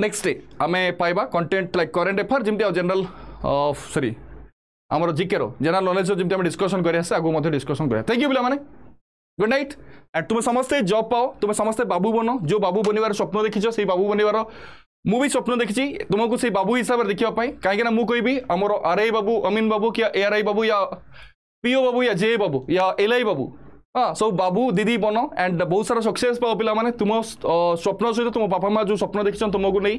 ନେକ୍ସଟ ଡେ ଆମେ ପାଇବା କଣ୍ଟେଣ୍ଟ ଲାଇକ୍ କରେଣ୍ଟ ଏଫଆଇଆର୍ ଯେମିତି ଆଉ ଜେନେରାଲ ସରି ଆମର ଜିକେର ଜେନେରାଲ ନଲେଜ ଯେମିତି ଆମେ ଡିସ୍କସନ୍ କରି ଆସେ ଆଗକୁ ମଧ୍ୟ ଡିସ୍କସନ୍ କରିବା ଥ୍ୟାଙ୍କ ୟୁ ପିଲାମାନେ গুড নাইট অ্যান্ড তুমি সমস্তে জব পাও তুমি সমস্তে বাবু বনো যে বাবু বনিবার স্বপ্ন দেখিছ সেই বাবু বনিবার মু বি স্বপ্ন দেখিছি তোমাকে সেই বাবু হিসাবে দেখা কিনা মু কবি আমার আর আই বাবু অমিন বাবু কি এআর আই বাবু ইয়া পিও বাবু ইয়া জে বাবু ইয়া এল আই বাবু হ্যাঁ সব বাবু দিদি বন অ্যান্ড বহু সারা সকসেস পাও পিলা মানে তুম স্বপ্ন সহ তুম বাপা মা যে স্বপ্ন দেখিছেন তোমাকে নেই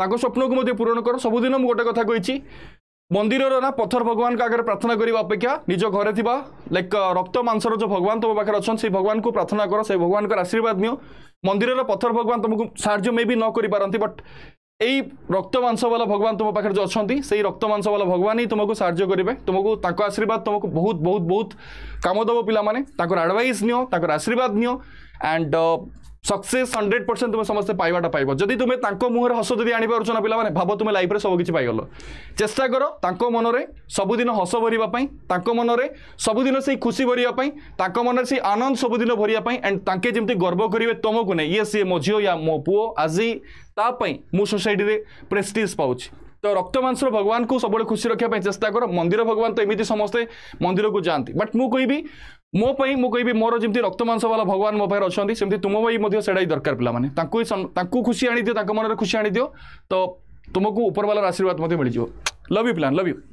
তাঙ্ক স্বপ্নকে মধ্যে পূরণ কর সবুদিন মু গোটে কথা কইছি ମନ୍ଦିରର ନା ପଥର ଭଗବାନଙ୍କ ଆଗରେ ପ୍ରାର୍ଥନା କରିବା ଅପେକ୍ଷା ନିଜ ଘରେ ଥିବା ଲାଇକ୍ ରକ୍ତ ମାଂସର ଯେଉଁ ଭଗବାନ ତମ ପାଖରେ ଅଛନ୍ତି ସେଇ ଭଗବାନଙ୍କୁ ପ୍ରାର୍ଥନା କର ସେଇ ଭଗବାନଙ୍କର ଆଶୀର୍ବାଦ ନିଅ ମନ୍ଦିରର ପଥର ଭଗବାନ ତମକୁ ସାହାଯ୍ୟ ମେ ବି ନ କରିପାରନ୍ତି ବଟ୍ এই রক্ত মাংসবালা ভগবান তোমার পাখে যে অনেক সেই রক্ত মাংসবালা ভগবান হি তোমাকে সাহায্য করবে তোমাকে তাঁর আশীর্বাদ তোমাকে বহুত বহুত বহুত কাম দেব পিলা মানে তাঁর আডভাইস নিও তাঁর আশীর্বাদ নিও অ্যান্ড सक्सेस हंड्रेड परसेंट तुम समस्त पाइबाटा पाइब जदि तुम मुहर हस जदि आनीपार ना पे भाव तुम लाइफ सबकि पाइल चेस्टा कर मनरे सबुदिन हस भरवाई मनरे सबुदिन से खुशी भरवाई मनरे से आनंद सबुदिन भरवाई एंड ताके जमी गर्व करेंगे तुमको नहीं ये सी मो झील या मो पुओ आज तापाई मु सोसाइटी प्रेस्टिज पाऊँ তো রক্তমাংসর ভগবানকে সবুলে খুশি রাখা চেষ্টা কর মন্দির ভগবান তো এমিতি সমস্তে মন্দিরক যাতে বাট মু কবি ମୋ ପାଇଁ ମୁଁ କହିବି ମୋର ଯେମିତି ରକ୍ତ ମାଂସବାଲା ଭଗବାନ ମୋ ପାଖରେ ଅଛନ୍ତି ସେମିତି ତୁମ ପାଇଁ ମଧ୍ୟ ସେଇଟା ହିଁ ଦରକାର ପିଲାମାନେ ତାଙ୍କୁ ତାଙ୍କୁ ଖୁସି ଆଣିଦିଅ ତାଙ୍କ ମନରେ ଖୁସି ଆଣିଦିଅ ତ ତୁମକୁ ଉପରବାଲାର ଆଶୀର୍ବାଦ ମଧ୍ୟ ମିଳିଯିବ ଲଭ୍ ୟୁ ପିଲାନ୍ ଲଭ୍ ୟୁ